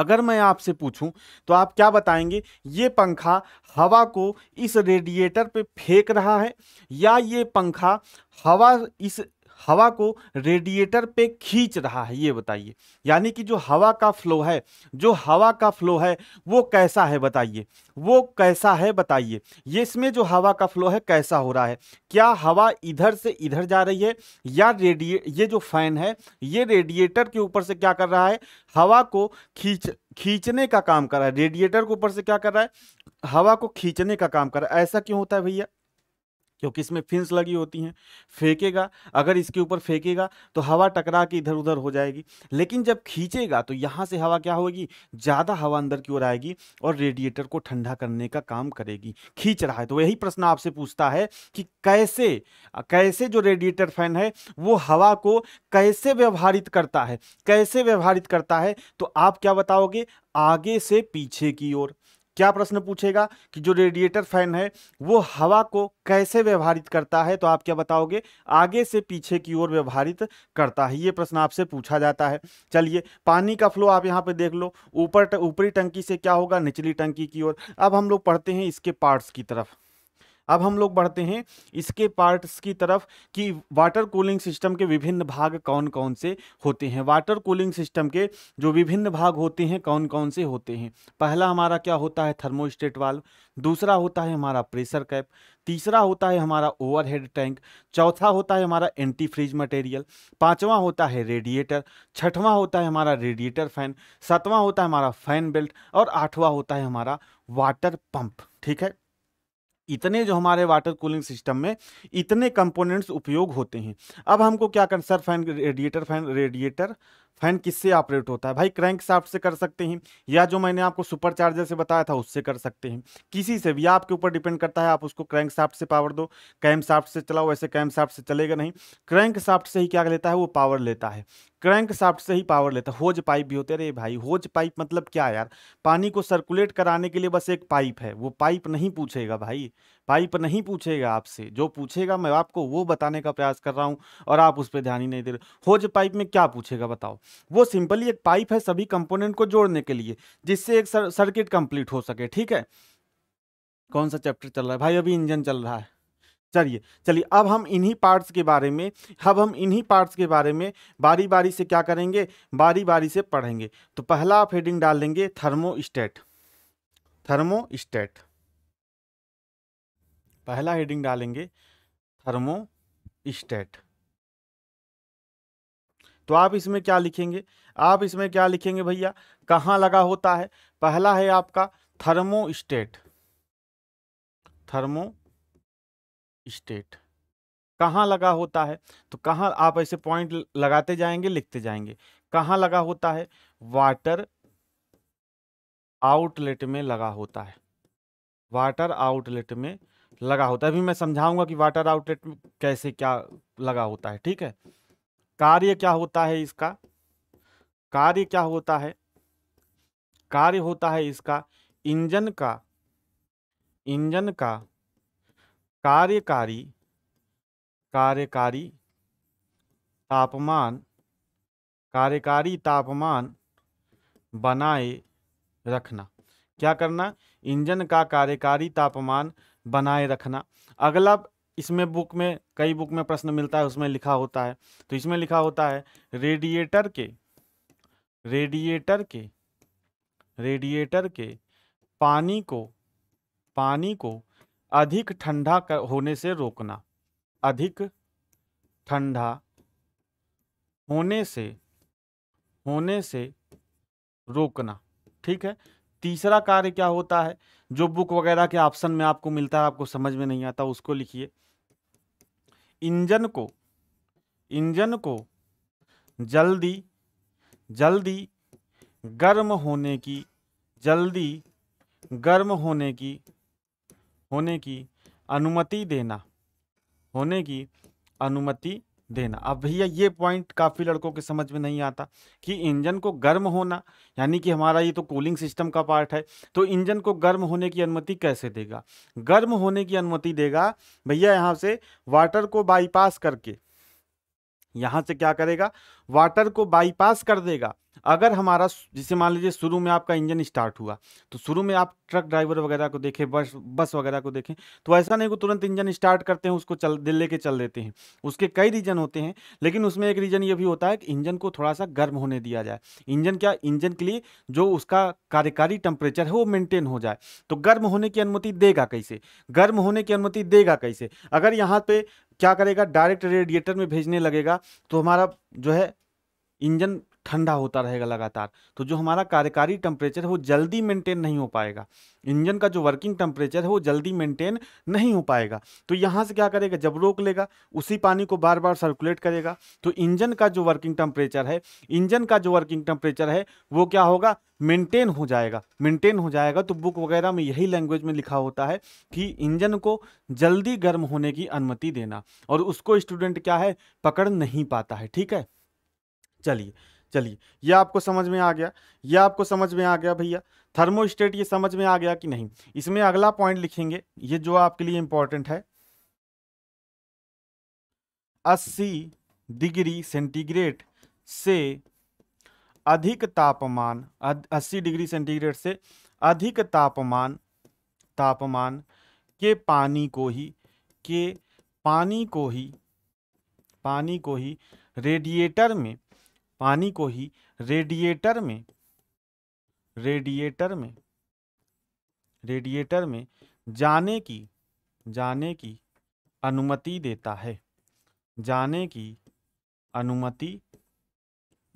अगर मैं आपसे पूछूं तो आप क्या बताएंगे ये पंखा हवा को इस रेडिएटर पे फेंक रहा है या ये पंखा हवा इस हवा को रेडिएटर पे खींच रहा है ये बताइए यानी कि जो हवा का फ्लो है जो हवा का फ्लो है वो कैसा है बताइए वो कैसा है बताइए ये इसमें जो हवा का फ्लो है कैसा हो रहा है क्या हवा इधर से इधर जा रही है या रेडिए ये जो फैन है ये रेडिएटर के ऊपर से क्या कर रहा है हवा को खींच खींचने का काम कर रहा है रेडिएटर के ऊपर से क्या कर रहा है हवा को खींचने का काम कर रहा है ऐसा क्यों होता है भैया क्योंकि इसमें फिंस लगी होती हैं फेंकेगा अगर इसके ऊपर फेंकेगा तो हवा टकरा के इधर उधर हो जाएगी लेकिन जब खींचेगा तो यहाँ से हवा क्या होगी ज़्यादा हवा अंदर की ओर आएगी और रेडिएटर को ठंडा करने का काम करेगी खींच रहा है तो यही प्रश्न आपसे पूछता है कि कैसे कैसे जो रेडिएटर फैन है वो हवा को कैसे व्यवहारित करता है कैसे व्यवहारित करता है तो आप क्या बताओगे आगे से पीछे की ओर क्या प्रश्न पूछेगा कि जो रेडिएटर फैन है वो हवा को कैसे व्यवहारित करता है तो आप क्या बताओगे आगे से पीछे की ओर व्यवहारित करता है ये प्रश्न आपसे पूछा जाता है चलिए पानी का फ्लो आप यहाँ पे देख लो ऊपर ऊपरी टंकी से क्या होगा निचली टंकी की ओर अब हम लोग पढ़ते हैं इसके पार्ट्स की तरफ अब हम लोग बढ़ते हैं इसके पार्ट्स की तरफ कि वाटर कूलिंग सिस्टम के विभिन्न भाग कौन कौन से होते हैं वाटर कूलिंग सिस्टम के जो विभिन्न भाग होते हैं कौन कौन से होते हैं पहला हमारा क्या होता है थर्मोस्टेट वाल्व दूसरा होता है हमारा प्रेशर कैप तीसरा होता है हमारा ओवरहेड टैंक चौथा होता है हमारा एंटी फ्रिज मटेरियल पाँचवा होता है रेडिएटर छठवां होता है हमारा रेडिएटर फैन सातवां होता है हमारा फैन बेल्ट और आठवां होता है हमारा वाटर पंप ठीक है इतने जो हमारे वाटर कूलिंग सिस्टम में इतने कंपोनेंट्स उपयोग होते हैं अब हमको क्या कर sir fan radiator fan radiator fan किससे ऑपरेट होता है भाई क्रैंक साफ्ट से कर सकते हैं या जो मैंने आपको सुपर चार्जर से बताया था उससे कर सकते हैं किसी से भी आपके ऊपर डिपेंड करता है आप उसको क्रैंक साफ्ट से पावर दो कैम साफ्ट से चलाओ वैसे कैम साफ्ट से चलेगा नहीं क्रैंक साफ्ट से ही क्या लेता है वो पावर लेता है क्रैंक साफ्ट से ही पावर लेता है होज पाइप भी होते रहे भाई होज पाइप मतलब क्या यार पानी को सर्कुलेट कराने के लिए बस एक पाइप है वो पाइप नहीं पूछेगा भाई पाइप नहीं पूछेगा आपसे जो पूछेगा मैं आपको वो बताने का प्रयास कर रहा हूँ और आप उस पर ध्यान ही नहीं दे रहे होज पाइप में क्या पूछेगा बताओ वो सिंपली एक पाइप है सभी कंपोनेंट को जोड़ने के लिए जिससे एक सर्किट कंप्लीट हो सके ठीक है कौन सा चैप्टर चल रहा है भाई अभी इंजन चल रहा है चलिए चलिए अब हम इन्हीं पार्ट्स के बारे में अब हम इन्हीं पार्ट्स के बारे में बारी बारी से क्या करेंगे बारी बारी से पढ़ेंगे तो पहला आप हेडिंग डाल देंगे थर्मोस्टेट थर्मोस्टेट पहला हेडिंग डालेंगे थर्मो स्टेट तो आप इसमें क्या लिखेंगे आप इसमें क्या लिखेंगे भैया कहाँ लगा होता है पहला है आपका थर्मो स्टेट थर्मो स्टेट कहाँ लगा होता है तो कहाँ आप ऐसे पॉइंट लगाते जाएंगे लिखते जाएंगे कहाँ लगा होता है वाटर आउटलेट में लगा होता है वाटर आउटलेट में लगा होता है अभी मैं समझाऊंगा कि वाटर आउटलेट में कैसे क्या लगा होता है ठीक है कार्य क्या होता है इसका कार्य क्या होता है कार्य होता है इसका इंजन का इंजन का कार्यकारी कार्यकारी तापमान कार्यकारी तापमान बनाए रखना क्या करना इंजन का कार्यकारी तापमान बनाए रखना अगला इसमें बुक में कई बुक में प्रश्न मिलता है उसमें लिखा होता है तो इसमें लिखा होता है रेडिएटर के रेडिएटर के रेडिएटर के पानी को पानी को अधिक ठंडा होने से रोकना अधिक ठंडा होने से होने से रोकना ठीक है तीसरा कार्य क्या होता है जो बुक वगैरह के ऑप्शन में आपको मिलता है आपको समझ में नहीं आता उसको लिखिए इंजन को इंजन को जल्दी जल्दी गर्म होने की जल्दी गर्म होने की होने की अनुमति देना होने की अनुमति देना अब भैया ये पॉइंट काफ़ी लड़कों के समझ में नहीं आता कि इंजन को गर्म होना यानी कि हमारा ये तो कूलिंग सिस्टम का पार्ट है तो इंजन को गर्म होने की अनुमति कैसे देगा गर्म होने की अनुमति देगा भैया यहाँ से वाटर को बाईपास करके यहाँ से क्या करेगा वाटर को बाईपास कर देगा अगर हमारा जिसे मान लीजिए शुरू में आपका इंजन स्टार्ट हुआ तो शुरू में आप ट्रक ड्राइवर वगैरह को देखें बस बस वगैरह को देखें तो ऐसा नहीं को तुरंत इंजन स्टार्ट करते हैं उसको चल दिल लेके चल देते हैं उसके कई रीजन होते हैं लेकिन उसमें एक रीजन ये भी होता है कि इंजन को थोड़ा सा गर्म होने दिया जाए इंजन क्या इंजन के लिए जो उसका कार्यकारी टेम्परेचर है वो मेनटेन हो जाए तो गर्म होने की अनुमति देगा कैसे गर्म होने की अनुमति देगा कैसे अगर यहाँ पर क्या करेगा डायरेक्ट रेडिएटर में भेजने लगेगा तो हमारा जो है इंजन ठंडा होता रहेगा लगातार तो जो हमारा कार्यकारी टेम्परेचर है वो जल्दी मेंटेन नहीं हो पाएगा इंजन का जो वर्किंग टेम्परेचर है वो जल्दी मेंटेन नहीं हो पाएगा तो यहाँ से क्या करेगा जब रोक लेगा उसी पानी को बार बार सर्कुलेट करेगा तो इंजन का जो वर्किंग टेम्परेचर है इंजन का जो वर्किंग टेम्परेचर है वो क्या होगा मेंटेन हो जाएगा मेंटेन हो जाएगा तो बुक वगैरह में यही लैंग्वेज में लिखा होता है कि इंजन को जल्दी गर्म होने की अनुमति देना और उसको स्टूडेंट क्या है पकड़ नहीं पाता है ठीक है चलिए चलिए यह आपको समझ में आ गया यह आपको समझ में आ गया भैया थर्मोस्टेट ये समझ में आ गया कि नहीं इसमें अगला पॉइंट लिखेंगे ये जो आपके लिए इंपॉर्टेंट है अस्सी डिग्री सेंटीग्रेड से अधिक तापमान अस्सी डिग्री सेंटीग्रेड से अधिक तापमान तापमान के पानी को ही के पानी को ही पानी को ही रेडिएटर में पानी को ही रेडिएटर में रेडिएटर में रेडिएटर में जाने की जाने की अनुमति देता है जाने की अनुमति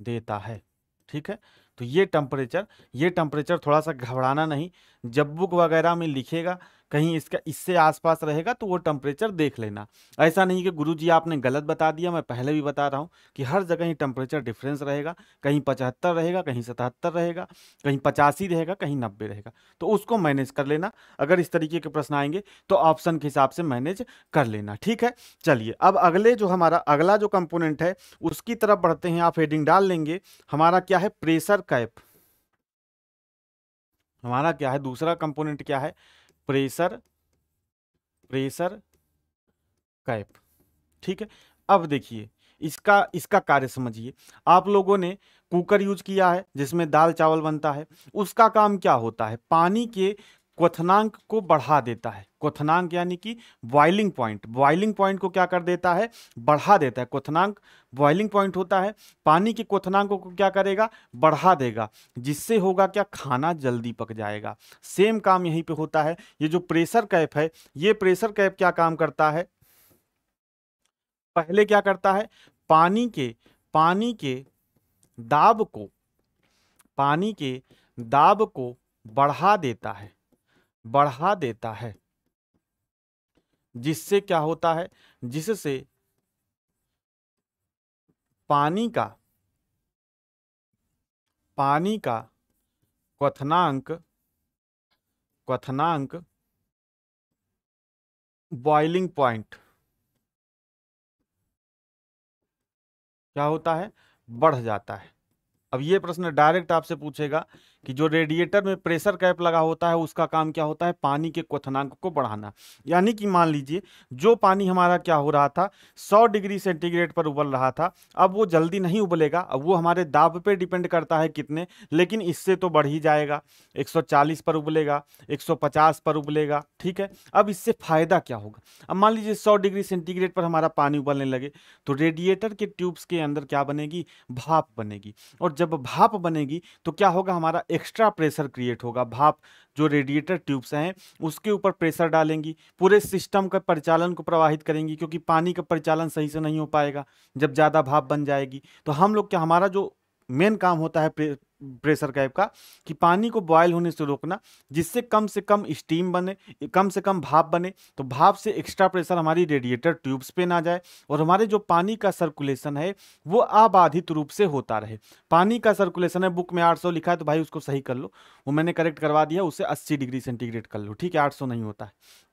देता है ठीक है तो ये टेम्परेचर ये टेम्परेचर थोड़ा सा घबराना नहीं जब बुक वगैरह में लिखेगा कहीं इसका इससे आसपास रहेगा तो वो टेम्परेचर देख लेना ऐसा नहीं कि गुरु जी आपने गलत बता दिया मैं पहले भी बता रहा हूँ कि हर जगह ही टेम्परेचर डिफरेंस रहेगा कहीं पचहत्तर रहेगा कहीं सतहत्तर रहेगा कहीं पचासी रहेगा कहीं नब्बे रहेगा तो उसको मैनेज कर लेना अगर इस तरीके के प्रश्न आएंगे तो ऑप्शन के हिसाब से मैनेज कर लेना ठीक है चलिए अब अगले जो हमारा अगला जो कंपोनेंट है उसकी तरफ बढ़ते हैं आप हेडिंग डाल लेंगे हमारा क्या है प्रेशर कैप हमारा क्या है दूसरा कंपोनेंट क्या है प्रेशर प्रेशर कैप ठीक है अब देखिए इसका इसका कार्य समझिए आप लोगों ने कुकर यूज किया है जिसमें दाल चावल बनता है उसका काम क्या होता है पानी के क्वथनांक को बढ़ा देता है क्वथनांक यानी कि बॉइलिंग पॉइंट बॉइलिंग पॉइंट को क्या कर देता है बढ़ा देता है क्वथनांक बॉइलिंग पॉइंट होता है पानी के क्वथनांक को क्या करेगा बढ़ा देगा जिससे होगा क्या खाना जल्दी पक जाएगा सेम काम यहीं पे होता है ये जो प्रेशर कैप है ये प्रेशर कैप क्या काम करता है पहले क्या करता है पानी के पानी के दाब को पानी के दाब को बढ़ा देता है बढ़ा देता है जिससे क्या होता है जिससे पानी का पानी का क्वनांक क्वनांक बॉइलिंग पॉइंट क्या होता है बढ़ जाता है अब यह प्रश्न डायरेक्ट आपसे पूछेगा कि जो रेडिएटर में प्रेशर कैप लगा होता है उसका काम क्या होता है पानी के क्वथनांक को बढ़ाना यानी कि मान लीजिए जो पानी हमारा क्या हो रहा था 100 डिग्री सेंटीग्रेड पर उबल रहा था अब वो जल्दी नहीं उबलेगा अब वो हमारे दाब पे डिपेंड करता है कितने लेकिन इससे तो बढ़ ही जाएगा 140 पर उबलेगा 150 पर उबलेगा ठीक है अब इससे फ़ायदा क्या होगा अब मान लीजिए सौ डिग्री सेंटीग्रेड पर हमारा पानी उबलने लगे तो रेडिएटर के ट्यूब्स के अंदर क्या बनेगी भाप बनेगी और जब भाप बनेगी तो क्या होगा हमारा एक्स्ट्रा प्रेशर क्रिएट होगा भाप जो रेडिएटर ट्यूब्स हैं उसके ऊपर प्रेशर डालेंगी पूरे सिस्टम का परिचालन को प्रवाहित करेंगी क्योंकि पानी का परिचालन सही से नहीं हो पाएगा जब ज़्यादा भाप बन जाएगी तो हम लोग क्या हमारा जो मेन काम होता है प्रेशर कैप का कि पानी को बॉयल होने से रोकना जिससे कम से कम स्टीम बने कम से कम भाप बने तो भाप से एक्स्ट्रा प्रेशर हमारी रेडिएटर ट्यूब्स पे ना जाए और हमारे जो पानी का सर्कुलेशन है वो अबाधित रूप से होता रहे पानी का सर्कुलेशन है बुक में 800 लिखा है तो भाई उसको सही कर लो वो मैंने करेक्ट करवा दिया उसे अस्सी डिग्री सेंटीग्रेड कर लो ठीक है आठ नहीं होता है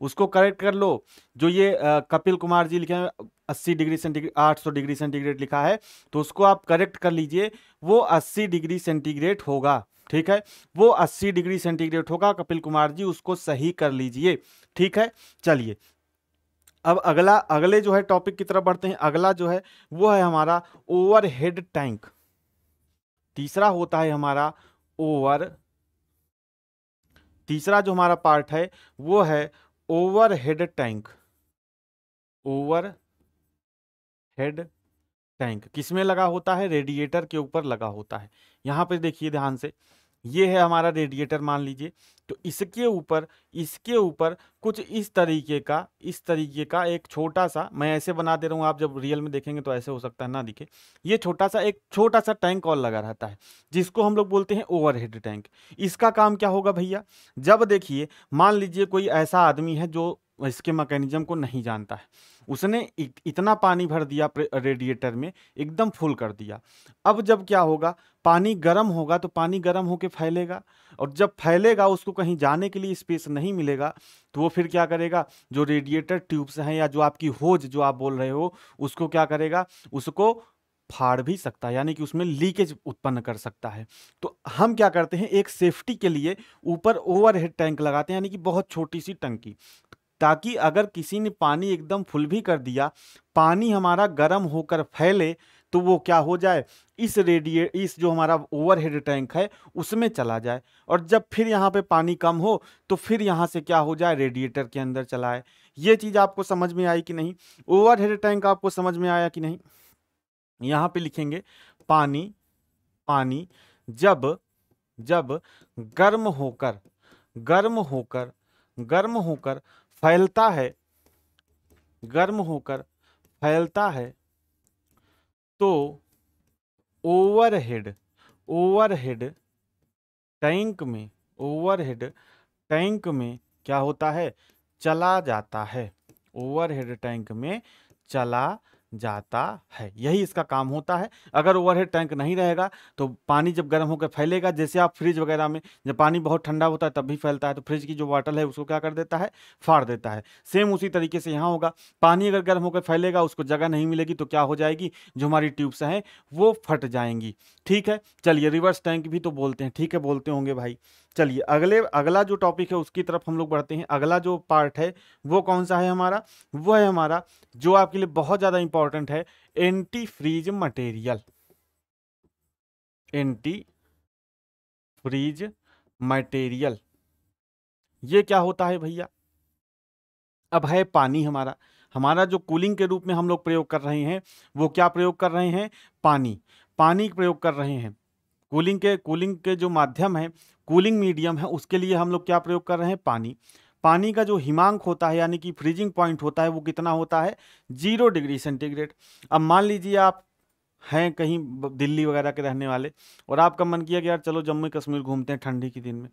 उसको करेक्ट कर लो जो ये आ, कपिल कुमार जी लिखे हैं अस्सी डिग्री सेंटीग्रेड आठ सौ डिग्री सेंटीग्रेड लिखा है तो उसको आप करेक्ट कर लीजिए वो अस्सी डिग्री सेंटीग्रेड होगा ठीक है वो 80 डिग्री सेंटीग्रेड होगा कपिल कुमार जी उसको सही कर लीजिए ठीक है चलिए अब अगला अगले जो है टॉपिक की तरफ बढ़ते हैं अगला जो है वो है हमारा ओवर टैंक तीसरा होता है हमारा ओवर तीसरा जो हमारा पार्ट है वो है overhead tank overhead tank किसमें लगा होता है रेडिएटर के ऊपर लगा होता है यहाँ पे देखिए ध्यान से ये है हमारा रेडिएटर मान लीजिए तो इसके ऊपर इसके ऊपर कुछ इस तरीके का इस तरीके का एक छोटा सा मैं ऐसे बना दे रहा हूँ आप जब रियल में देखेंगे तो ऐसे हो सकता है ना दिखे ये छोटा सा एक छोटा सा टैंक और लगा रहता है जिसको हम लोग बोलते हैं ओवरहेड टैंक इसका काम क्या होगा भैया जब देखिए मान लीजिए कोई ऐसा आदमी है जो इसके मैकेनिज्म को नहीं जानता है उसने इतना पानी भर दिया रेडिएटर में एकदम फुल कर दिया अब जब क्या होगा पानी गर्म होगा तो पानी गर्म होकर फैलेगा और जब फैलेगा उसको कहीं जाने के लिए स्पेस नहीं मिलेगा तो वो फिर क्या करेगा जो रेडिएटर ट्यूब्स हैं या जो आपकी होज जो आप बोल रहे हो उसको क्या करेगा उसको फाड़ भी सकता है यानी कि उसमें लीकेज उत्पन्न कर सकता है तो हम क्या करते हैं एक सेफ्टी के लिए ऊपर ओवरहेड टैंक लगाते हैं यानी कि बहुत छोटी सी टंकी ताकि अगर किसी ने पानी एकदम फुल भी कर दिया पानी हमारा गर्म होकर फैले तो वो क्या हो जाए इस रेडिए इस जो हमारा ओवरहेड टैंक है उसमें चला जाए और जब फिर यहाँ पे पानी कम हो तो फिर यहाँ से क्या हो जाए रेडिएटर के अंदर चलाए ये चीज़ आपको समझ में आई कि नहीं ओवरहेड टैंक आपको समझ में आया कि नहीं यहाँ पे लिखेंगे पानी पानी जब जब गर्म होकर गर्म होकर गर्म होकर फैलता है गर्म होकर फैलता है तो ओवरहेड ओवरहेड टैंक में ओवरहेड टैंक में क्या होता है चला जाता है ओवरहेड टैंक में चला जाता है यही इसका काम होता है अगर ओवरहेड टैंक नहीं रहेगा तो पानी जब गर्म होकर फैलेगा जैसे आप फ्रिज वगैरह में जब पानी बहुत ठंडा होता है तब भी फैलता है तो फ्रिज की जो वाटल है उसको क्या कर देता है फाड़ देता है सेम उसी तरीके से यहाँ होगा पानी अगर गर्म होकर फैलेगा उसको जगह नहीं मिलेगी तो क्या हो जाएगी जो हमारी ट्यूब्स हैं वो फट जाएंगी ठीक है चलिए रिवर्स टैंक भी तो बोलते हैं ठीक है बोलते होंगे भाई चलिए अगले अगला जो टॉपिक है उसकी तरफ हम लोग बढ़ते हैं अगला जो पार्ट है वो कौन सा है हमारा वो है हमारा जो आपके लिए बहुत ज़्यादा इंपॉर्टेंट है antifreeze material antifreeze material ये क्या होता है भैया अब है पानी हमारा हमारा जो कूलिंग के रूप में हम लोग प्रयोग कर रहे हैं वो क्या प्रयोग कर रहे हैं पानी पानी प्रयोग कर रहे हैं कूलिंग के कूलिंग के जो माध्यम है कूलिंग मीडियम है उसके लिए हम लोग क्या प्रयोग कर रहे हैं पानी पानी का जो हिमांक होता है यानी कि फ्रीजिंग पॉइंट होता है वो कितना होता है जीरो डिग्री सेंटीग्रेड अब मान लीजिए आप हैं कहीं दिल्ली वगैरह के रहने वाले और आपका मन किया कि यार चलो जम्मू कश्मीर घूमते हैं ठंडी के दिन में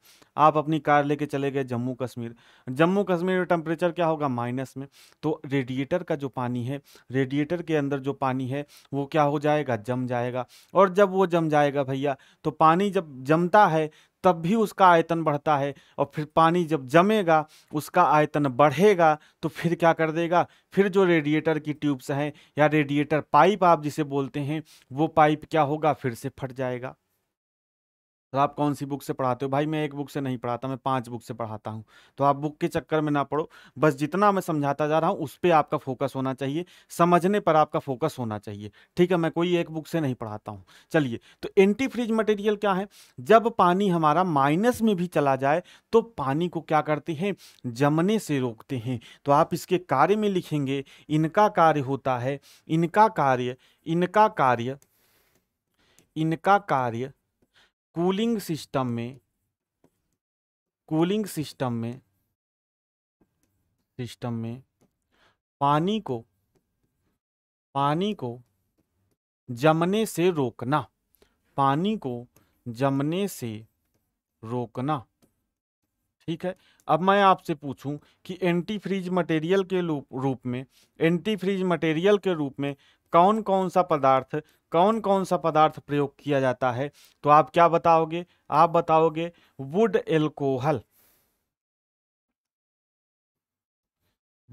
आप अपनी कार लेके चले गए जम्मू कश्मीर जम्मू कश्मीर में टेम्परेचर क्या होगा माइनस में तो रेडिएटर का जो पानी है रेडिएटर के अंदर जो पानी है वो क्या हो जाएगा जम जाएगा और जब वो जम जाएगा भैया तो पानी जब जमता है तब भी उसका आयतन बढ़ता है और फिर पानी जब जमेगा उसका आयतन बढ़ेगा तो फिर क्या कर देगा फिर जो रेडिएटर की ट्यूब्स हैं या रेडिएटर पाइप आप जिसे बोलते हैं वो पाइप क्या होगा फिर से फट जाएगा सर तो आप कौन सी बुक से पढ़ाते हो भाई मैं एक बुक से नहीं पढ़ाता मैं पांच बुक से पढ़ाता हूँ तो आप बुक के चक्कर में ना पढ़ो बस जितना मैं समझाता जा रहा हूँ उस पर आपका फोकस होना चाहिए समझने पर आपका फोकस होना चाहिए ठीक है मैं कोई एक बुक से नहीं पढ़ाता हूँ चलिए तो एंटी फ्रिज मटेरियल क्या है जब पानी हमारा माइनस में भी चला जाए तो पानी को क्या करते हैं जमने से रोकते हैं तो आप इसके कार्य में लिखेंगे इनका कार्य होता है इनका कार्य इनका कार्य इनका कार्य कूलिंग सिस्टम में कूलिंग सिस्टम में सिस्टम में पानी को पानी को जमने से रोकना पानी को जमने से रोकना ठीक है अब मैं आपसे पूछूं कि एंटी फ्रिज मटेरियल के रूप में एंटी फ्रिज मटेरियल के रूप में कौन कौन सा पदार्थ कौन कौन सा पदार्थ प्रयोग किया जाता है तो आप क्या बताओगे आप बताओगे वुड एल्कोहल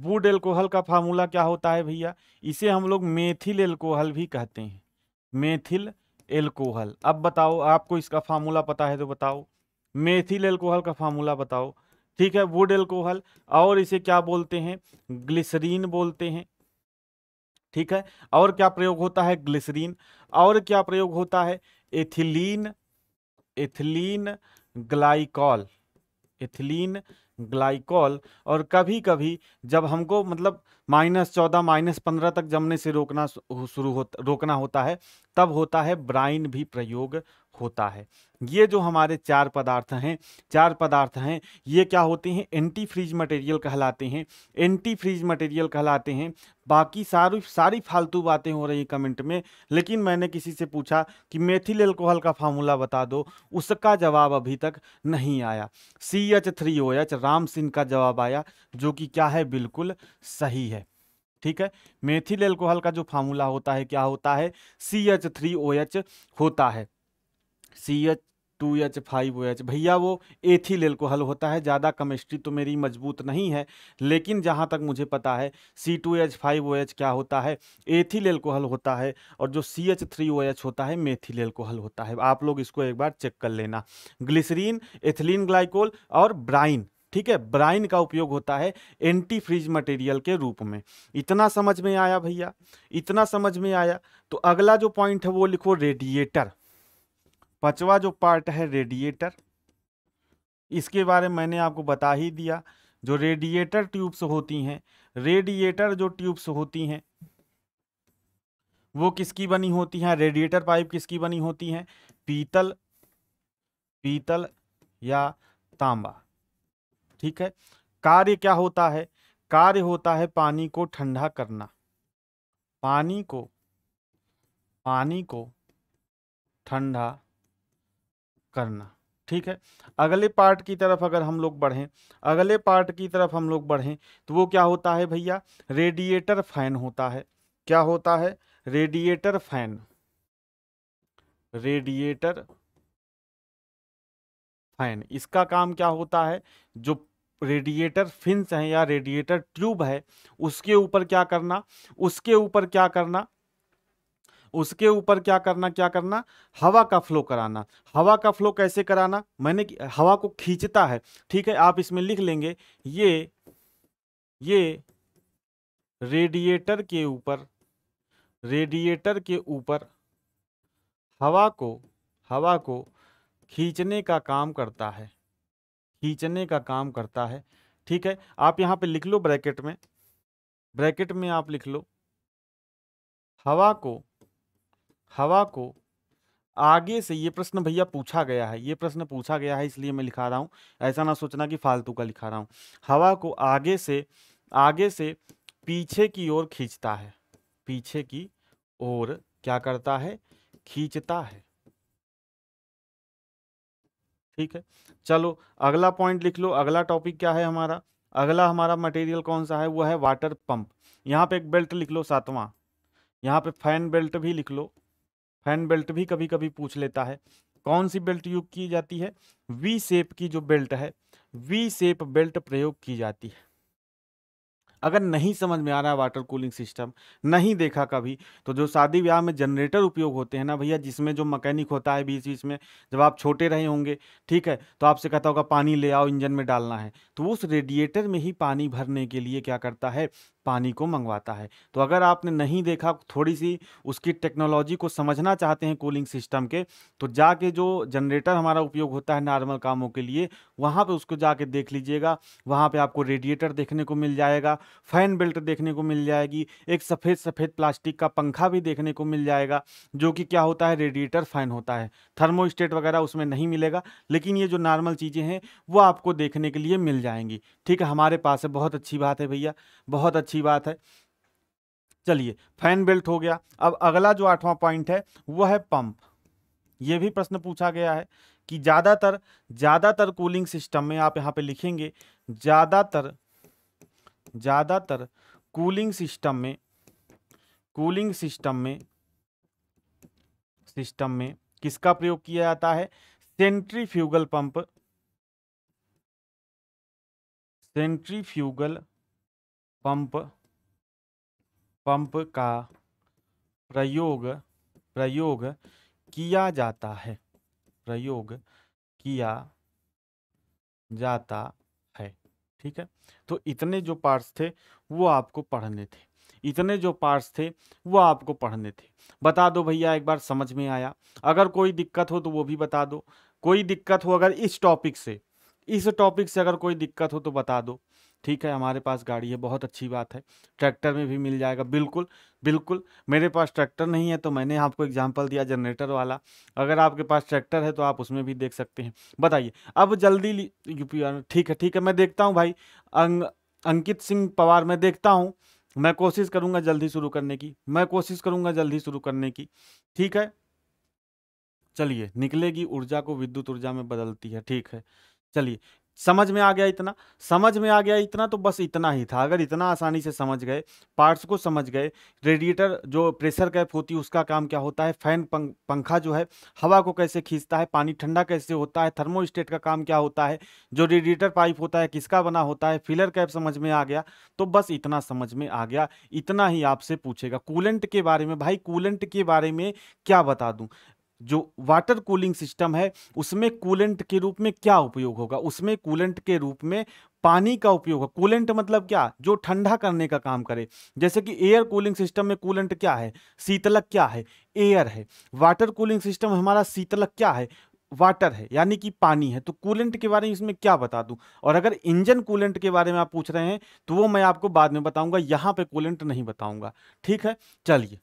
वुड एल्कोहल का फार्मूला क्या होता है भैया इसे हम लोग मेथिल एल्कोहल भी कहते हैं मेथिल एल्कोहल अब बताओ आपको इसका फार्मूला पता है तो बताओ मेथिल एल्कोहल का फार्मूला बताओ ठीक है वुड एल्कोहल और इसे क्या बोलते हैं ग्लिसरीन बोलते हैं ठीक है और क्या प्रयोग होता है ग्लिसरीन और क्या प्रयोग होता है ethylene ethylene glycol ethylene glycol और कभी कभी जब हमको मतलब माइनस चौदह माइनस पंद्रह तक जमने से रोकना शुरू हो रोकना होता है तब होता है ब्राइन भी प्रयोग होता है ये जो हमारे चार पदार्थ हैं चार पदार्थ हैं ये क्या होते हैं एंटी फ्रीज मटेरियल कहलाते हैं एंटी फ्रीज मटेरियल कहलाते हैं बाकी सारी सारी फालतू बातें हो रही कमेंट में लेकिन मैंने किसी से पूछा कि मेथिल एल्कोहल का फार्मूला बता दो उसका जवाब अभी तक नहीं आया C H three O H Ram Singh का जवाब आया जो कि क्या है बिल्कुल सही है ठीक है मेथिल एल्कोहल का जो फार्मूला होता है क्या होता है C H three O H होता है C H two H five O H भैया वो एथिल एल्कोहल होता है ज़्यादा केमिस्ट्री तो मेरी मजबूत नहीं है लेकिन जहाँ तक मुझे पता है C two H five O H क्या होता है एथिल एल्कोहल होता है और जो C H three O H होता है मेथिल एल्कोहल होता है आप लोग इसको एक बार चेक कर लेना ग्लिसरीन एथिलीन ग्लाइकोल और ब्राइन ठीक है ब्राइन का उपयोग होता है एंटी फ्रिज मटेरियल के रूप में इतना समझ में आया भैया इतना समझ में आया तो अगला जो पॉइंट है वो लिखो रेडिएटर पांचवा जो पार्ट है रेडिएटर इसके बारे में मैंने आपको बता ही दिया जो रेडिएटर ट्यूब्स होती हैं रेडिएटर जो ट्यूब्स होती हैं वो किसकी बनी होती हैं रेडिएटर पाइप किसकी बनी होती हैं पीतल पीतल या तांबा ठीक है कार्य क्या होता है कार्य होता है पानी को ठंडा करना पानी को पानी को ठंडा करना ठीक है अगले पार्ट की तरफ अगर हम लोग बढ़ें अगले पार्ट की तरफ हम लोग बढ़ें तो वो क्या होता है भैया रेडिएटर फैन होता है क्या होता है रेडिएटर फैन रेडिएटर फैन इसका काम क्या होता है जो रेडिएटर फिंस हैं या रेडिएटर ट्यूब है उसके ऊपर क्या करना उसके ऊपर क्या करना उसके ऊपर क्या करना क्या करना हवा का फ्लो कराना हवा का फ्लो कैसे कराना मैंने हवा को खींचता है ठीक है आप इसमें लिख लेंगे ये ये रेडिएटर के ऊपर रेडिएटर के ऊपर हवा को हवा को खींचने का काम करता है खींचने का काम करता है ठीक है आप यहाँ पे लिख लो ब्रैकेट में ब्रैकेट में आप लिख लो हवा को हवा को आगे से ये प्रश्न भैया पूछा गया है ये प्रश्न पूछा गया है इसलिए मैं लिखा रहा हूँ ऐसा ना सोचना कि फालतू का लिखा रहा हूँ हवा को आगे से आगे से पीछे की ओर खींचता है पीछे की ओर क्या करता है खींचता है ठीक है चलो अगला पॉइंट लिख लो अगला टॉपिक क्या है हमारा अगला हमारा मटेरियल कौन सा है वो है वाटर पंप यहाँ पे एक बेल्ट लिख लो सातवां यहाँ पे फैन बेल्ट भी लिख लो फैन बेल्ट भी कभी कभी पूछ लेता है कौन सी बेल्ट यूज की जाती है वी सेप की जो बेल्ट है वी सेप बेल्ट प्रयोग की जाती है अगर नहीं समझ में आ रहा वाटर कूलिंग सिस्टम नहीं देखा कभी तो जो शादी ब्याह में जनरेटर उपयोग होते हैं ना भैया जिसमें जो मैकेनिक होता है बीच बीच में जब आप छोटे रहे होंगे ठीक है तो आपसे कहता होगा पानी ले आओ इंजन में डालना है तो उस रेडिएटर में ही पानी भरने के लिए क्या करता है पानी को मंगवाता है तो अगर आपने नहीं देखा थोड़ी सी उसकी टेक्नोलॉजी को समझना चाहते हैं कूलिंग सिस्टम के तो जाके जो जनरेटर हमारा उपयोग होता है नॉर्मल कामों के लिए वहाँ पे उसको जाके देख लीजिएगा वहाँ पे आपको रेडिएटर देखने को मिल जाएगा फ़ैन बेल्ट देखने को मिल जाएगी एक सफ़ेद सफ़ेद प्लास्टिक का पंखा भी देखने को मिल जाएगा जो कि क्या होता है रेडिएटर फ़ैन होता है थर्मोस्टेट वगैरह उसमें नहीं मिलेगा लेकिन ये जो नॉर्मल चीज़ें हैं वो आपको देखने के लिए मिल जाएंगी ठीक है हमारे पास है बहुत अच्छी बात है भैया बहुत अच्छी अच्छी बात है चलिए फैन बेल्ट हो गया अब अगला जो आठवां पॉइंट है वह है पंप ये भी प्रश्न पूछा गया है कि ज़्यादातर ज़्यादातर कूलिंग सिस्टम में आप यहाँ पे लिखेंगे ज़्यादातर ज़्यादातर कूलिंग सिस्टम में कूलिंग सिस्टम में सिस्टम में किसका प्रयोग किया जाता है centrifugal pump centrifugal pump pump का प्रयोग प्रयोग किया जाता है प्रयोग किया जाता है ठीक है तो इतने जो पार्ट्स थे वो आपको पढ़ने थे इतने जो पार्ट्स थे वो आपको पढ़ने थे बता दो भैया एक बार समझ में आया अगर कोई दिक्कत हो तो वो भी बता दो कोई दिक्कत हो अगर इस टॉपिक से इस टॉपिक से अगर कोई दिक्कत हो तो बता दो ठीक है हमारे पास गाड़ी है बहुत अच्छी बात है ट्रैक्टर में भी मिल जाएगा बिल्कुल बिल्कुल मेरे पास ट्रैक्टर नहीं है तो मैंने आपको एग्जाम्पल दिया जनरेटर वाला अगर आपके पास ट्रैक्टर है तो आप उसमें भी देख सकते हैं बताइए अब जल्दी यूपी ठीक है ठीक है मैं देखता हूँ भाई अंग अंकित सिंह पवार मैं देखता हूँ मैं कोशिश करूंगा जल्दी शुरू करने की मैं कोशिश करूँगा जल्दी शुरू करने की ठीक है चलिए निकलेगी ऊर्जा को विद्युत ऊर्जा में बदलती है ठीक है चलिए समझ में आ गया इतना समझ में आ गया इतना तो बस इतना ही था अगर इतना आसानी से समझ गए पार्ट्स को समझ गए रेडिएटर जो प्रेशर कैप होती है उसका काम क्या होता है फैन पंखा जो है हवा को कैसे खींचता है पानी ठंडा कैसे होता है थर्मोस्टेट का काम क्या होता है जो रेडिएटर पाइप होता है किसका बना होता है फिलर कैप समझ में आ गया तो बस इतना समझ में आ गया इतना ही आपसे पूछेगा कूलेंट के बारे में भाई कूलेंट के बारे में क्या बता दूँ जो वाटर कूलिंग सिस्टम है उसमें कूलेंट के रूप में क्या उपयोग होगा उसमें कूलेंट के रूप में पानी का उपयोग हो कूलेंट मतलब क्या जो ठंडा करने का काम करे जैसे कि एयर कूलिंग सिस्टम में कूलेंट क्या है शीतलक क्या है एयर है वाटर कूलिंग सिस्टम हमारा शीतलक क्या है वाटर है यानी कि पानी है तो कूलेंट के बारे में इसमें क्या बता दूं और अगर इंजन कूलेंट के बारे में आप पूछ रहे हैं तो वो मैं आपको बाद में बताऊंगा यहाँ पे कूलेंट नहीं बताऊंगा ठीक है चलिए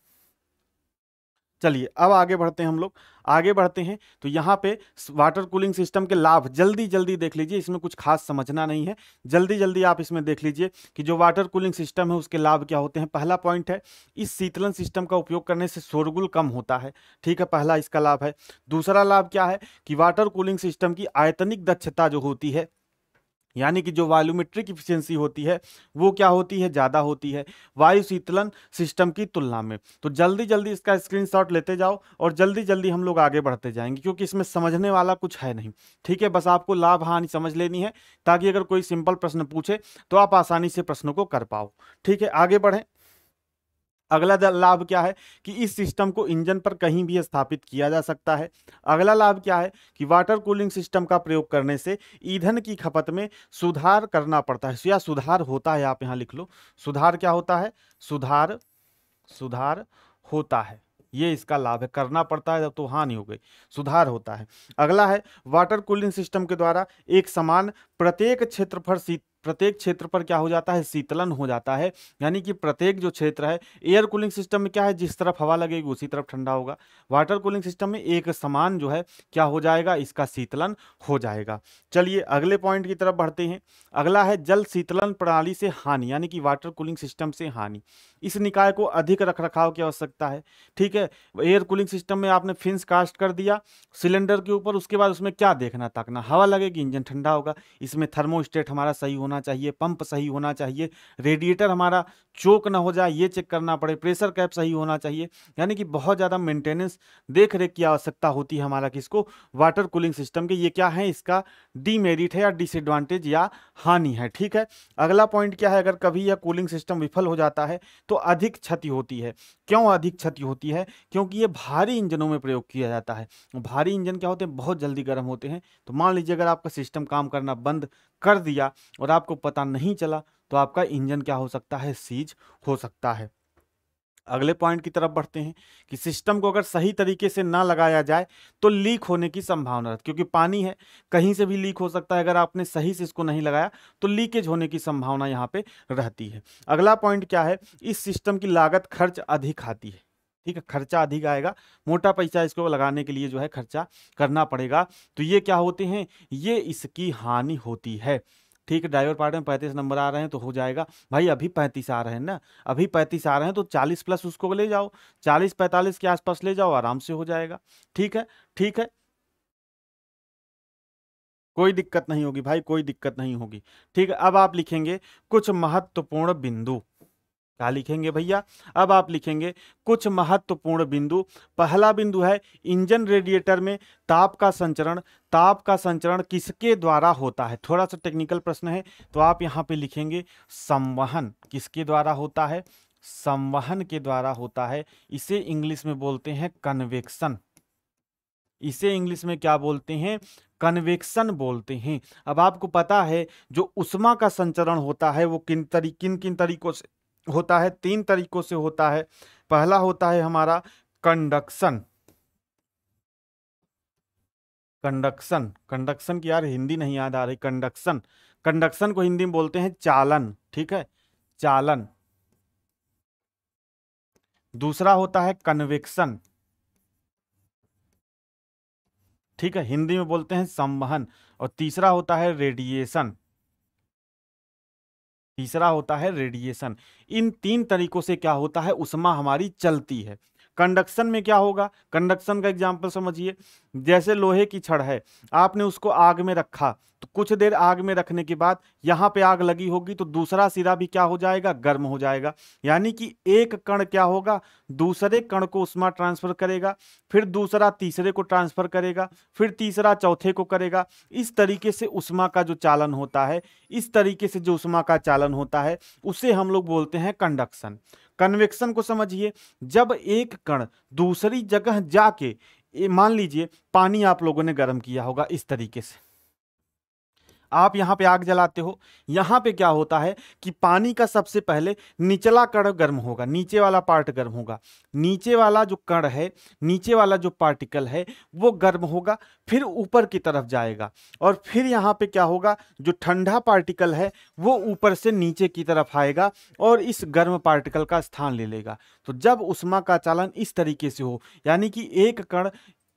चलिए अब आगे बढ़ते हैं हम लोग आगे बढ़ते हैं तो यहाँ पे वाटर कूलिंग सिस्टम के लाभ जल्दी जल्दी देख लीजिए इसमें कुछ खास समझना नहीं है जल्दी जल्दी आप इसमें देख लीजिए कि जो वाटर कूलिंग सिस्टम है उसके लाभ क्या होते हैं पहला पॉइंट है इस शीतलन सिस्टम का उपयोग करने से शोरगुल कम होता है ठीक है पहला इसका लाभ है दूसरा लाभ क्या है कि वाटर कूलिंग सिस्टम की आयतनिक दक्षता जो होती है यानी कि जो वॉल्यूमेट्रिक इफिशियंसी होती है वो क्या होती है ज़्यादा होती है वायु शीतलन सिस्टम की तुलना में तो जल्दी जल्दी इसका स्क्रीनशॉट लेते जाओ और जल्दी जल्दी हम लोग आगे बढ़ते जाएंगे क्योंकि इसमें समझने वाला कुछ है नहीं ठीक है बस आपको लाभ हानि समझ लेनी है ताकि अगर कोई सिंपल प्रश्न पूछे तो आप आसानी से प्रश्नों को कर पाओ ठीक है आगे बढ़ें अगला लाभ क्या है कि इस सिस्टम को इंजन पर कहीं भी स्थापित किया जा सकता है अगला लाभ क्या है कि वाटर कूलिंग सिस्टम का प्रयोग करने से ईंधन की खपत में सुधार करना पड़ता है या सुधार होता है आप यहाँ लिख लो सुधार क्या होता है सुधार सुधार होता है ये इसका लाभ है करना पड़ता है तो हानि हो गई सुधार होता है अगला है वाटर कूलिंग सिस्टम के द्वारा एक समान प्रत्येक क्षेत्रफल प्रत्येक क्षेत्र पर क्या हो जाता है शीतलन हो जाता है यानी कि प्रत्येक जो क्षेत्र है एयर कूलिंग सिस्टम में क्या है जिस तरफ हवा लगेगी उसी तरफ ठंडा होगा वाटर कूलिंग सिस्टम में एक समान जो है क्या हो जाएगा इसका शीतलन हो जाएगा चलिए अगले पॉइंट की तरफ बढ़ते हैं अगला है जल शीतलन प्रणाली से हानि यानी कि वाटर कूलिंग सिस्टम से हानि इस निकाय को अधिक रख रखाव की आवश्यकता है ठीक है एयर कूलिंग सिस्टम में आपने फिंस कास्ट कर दिया सिलेंडर के ऊपर उसके बाद उसमें क्या देखना ताकना हवा लगेगी इंजन ठंडा होगा इसमें थर्मोस्टेट हमारा सही होना चाहिए पंप सही होना चाहिए रेडिएटर हमारा चोक ना हो जाए ये चेक करना पड़े प्रेशर कैप सही होना चाहिए यानी कि बहुत ज़्यादा मेंटेनेंस देख रेख की आवश्यकता होती है हमारा किसको वाटर कूलिंग सिस्टम के ये क्या है इसका डीमेरिट है या डिसएडवांटेज या हानि है ठीक है अगला पॉइंट क्या है अगर कभी यह कूलिंग सिस्टम विफल हो जाता है तो अधिक क्षति होती है क्यों अधिक क्षति होती है क्योंकि ये भारी इंजनों में प्रयोग किया जाता है भारी इंजन क्या होते हैं बहुत जल्दी गर्म होते हैं तो मान लीजिए अगर आपका सिस्टम काम करना बंद कर दिया और आपको पता नहीं चला तो आपका इंजन क्या हो सकता है सीज हो सकता है अगले पॉइंट की तरफ बढ़ते हैं कि सिस्टम को अगर सही तरीके से ना लगाया जाए तो लीक होने की संभावना रहती क्योंकि पानी है कहीं से भी लीक हो सकता है अगर आपने सही से इसको नहीं लगाया तो लीकेज होने की संभावना यहाँ पे रहती है अगला पॉइंट क्या है इस सिस्टम की लागत खर्च अधिक आती है ठीक है खर्चा अधिक आएगा मोटा पैसा इसको लगाने के लिए जो है खर्चा करना पड़ेगा तो ये क्या होते हैं ये इसकी हानि होती है ठीक है ड्राइवर पार्ट में पैंतीस नंबर आ रहे हैं तो हो जाएगा भाई अभी पैंतीस आ रहे हैं ना अभी पैंतीस आ रहे हैं तो चालीस प्लस उसको ले जाओ चालीस पैंतालीस के आसपास ले जाओ आराम से हो जाएगा ठीक है ठीक है कोई दिक्कत नहीं होगी भाई कोई दिक्कत नहीं होगी ठीक है अब आप लिखेंगे कुछ महत्वपूर्ण बिंदु क्या लिखेंगे भैया अब आप लिखेंगे कुछ महत्वपूर्ण बिंदु पहला बिंदु है इंजन रेडिएटर में ताप का संचरण ताप का संचरण किसके द्वारा होता है थोड़ा सा टेक्निकल प्रश्न है तो आप यहाँ पे लिखेंगे संवहन किसके द्वारा होता है संवहन के द्वारा होता है इसे इंग्लिश में बोलते हैं कन्वेक्शन इसे इंग्लिश में क्या बोलते हैं कन्वेक्शन बोलते हैं अब आपको पता है जो उष्मा का संचरण होता है वो किन तरी किन किन तरीकों से होता है तीन तरीकों से होता है पहला होता है हमारा कंडक्शन कंडक्शन कंडक्शन की यार हिंदी नहीं याद आ रही कंडक्शन कंडक्शन को हिंदी में बोलते हैं चालन ठीक है चालन दूसरा होता है कन्वेक्शन ठीक है हिंदी में बोलते हैं संवहन और तीसरा होता है रेडिएशन तीसरा होता है रेडिएशन इन तीन तरीकों से क्या होता है उष्मा हमारी चलती है कंडक्शन में क्या होगा कंडक्शन का एग्जाम्पल समझिए जैसे लोहे की छड़ है आपने उसको आग में रखा तो कुछ देर आग में रखने के बाद यहाँ पे आग लगी होगी तो दूसरा सिरा भी क्या हो जाएगा गर्म हो जाएगा यानी कि एक कण क्या होगा दूसरे कण को उष्मा ट्रांसफर करेगा फिर दूसरा तीसरे को ट्रांसफर करेगा फिर तीसरा चौथे को करेगा इस तरीके से उष्मा का जो चालन होता है इस तरीके से जो उष्मा का चालन होता है उसे हम लोग बोलते हैं कंडक्शन कन्वेक्शन को समझिए जब एक कण दूसरी जगह जाके मान लीजिए पानी आप लोगों ने गर्म किया होगा इस तरीके से आप यहाँ पे आग जलाते हो यहाँ पे क्या होता है कि पानी का सबसे पहले निचला कण गर्म होगा नीचे वाला पार्ट गर्म होगा नीचे वाला जो कण है नीचे वाला जो पार्टिकल है वो गर्म होगा फिर ऊपर की तरफ जाएगा और फिर यहाँ पे क्या होगा जो ठंडा पार्टिकल है वो ऊपर से नीचे की तरफ आएगा और इस गर्म पार्टिकल का स्थान ले लेगा तो जब उष्मा का चालन इस तरीके से हो यानी कि एक कण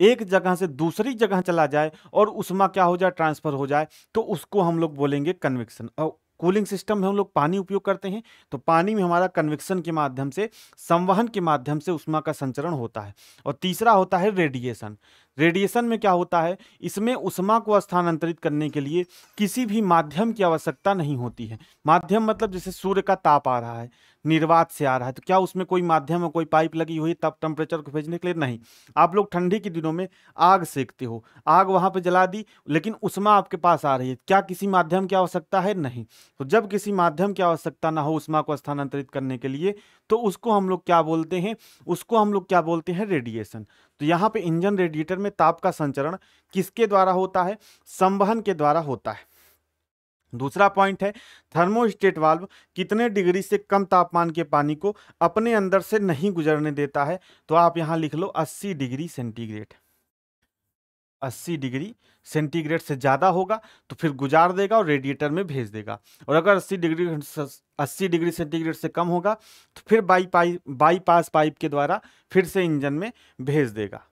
एक जगह से दूसरी जगह चला जाए और उष्मा क्या हो जाए ट्रांसफर हो जाए तो उसको हम लोग बोलेंगे कन्विक्सन और कूलिंग सिस्टम में हम लोग पानी उपयोग करते हैं तो पानी में हमारा कन्विक्सन के माध्यम से संवहन के माध्यम से उष्मा का संचरण होता है और तीसरा होता है रेडिएशन रेडिएशन में क्या होता है इसमें उष्मा को स्थानांतरित करने के लिए किसी भी माध्यम की आवश्यकता नहीं होती है माध्यम मतलब जैसे सूर्य का ताप आ रहा है निर्वात से आ रहा है तो क्या उसमें कोई माध्यम है कोई पाइप लगी हुई तब टेम्परेचर को भेजने के लिए नहीं आप लोग ठंडी के दिनों में आग सेकते हो आग वहाँ पर जला दी लेकिन उष्मा आपके पास आ रही है क्या किसी माध्यम की आवश्यकता है नहीं तो जब किसी माध्यम की आवश्यकता ना हो उष्मा को स्थानांतरित करने के लिए तो उसको हम लोग क्या बोलते हैं उसको हम लोग क्या बोलते हैं रेडिएशन तो यहाँ पे इंजन रेडिएटर में ताप का संचरण किसके द्वारा होता है संवहन के द्वारा होता है दूसरा पॉइंट है थर्मोस्टेट वाल्व कितने डिग्री से कम तापमान के पानी को अपने अंदर से नहीं गुजरने देता है तो आप यहाँ लिख लो 80 डिग्री सेंटीग्रेड अस्सी डिग्री सेंटीग्रेड से ज़्यादा होगा तो फिर गुजार देगा और रेडिएटर में भेज देगा और अगर अस्सी डिग्री अस्सी डिग्री सेंटीग्रेड से कम होगा तो फिर बाई बाईपास पाइप के द्वारा फिर से इंजन में भेज देगा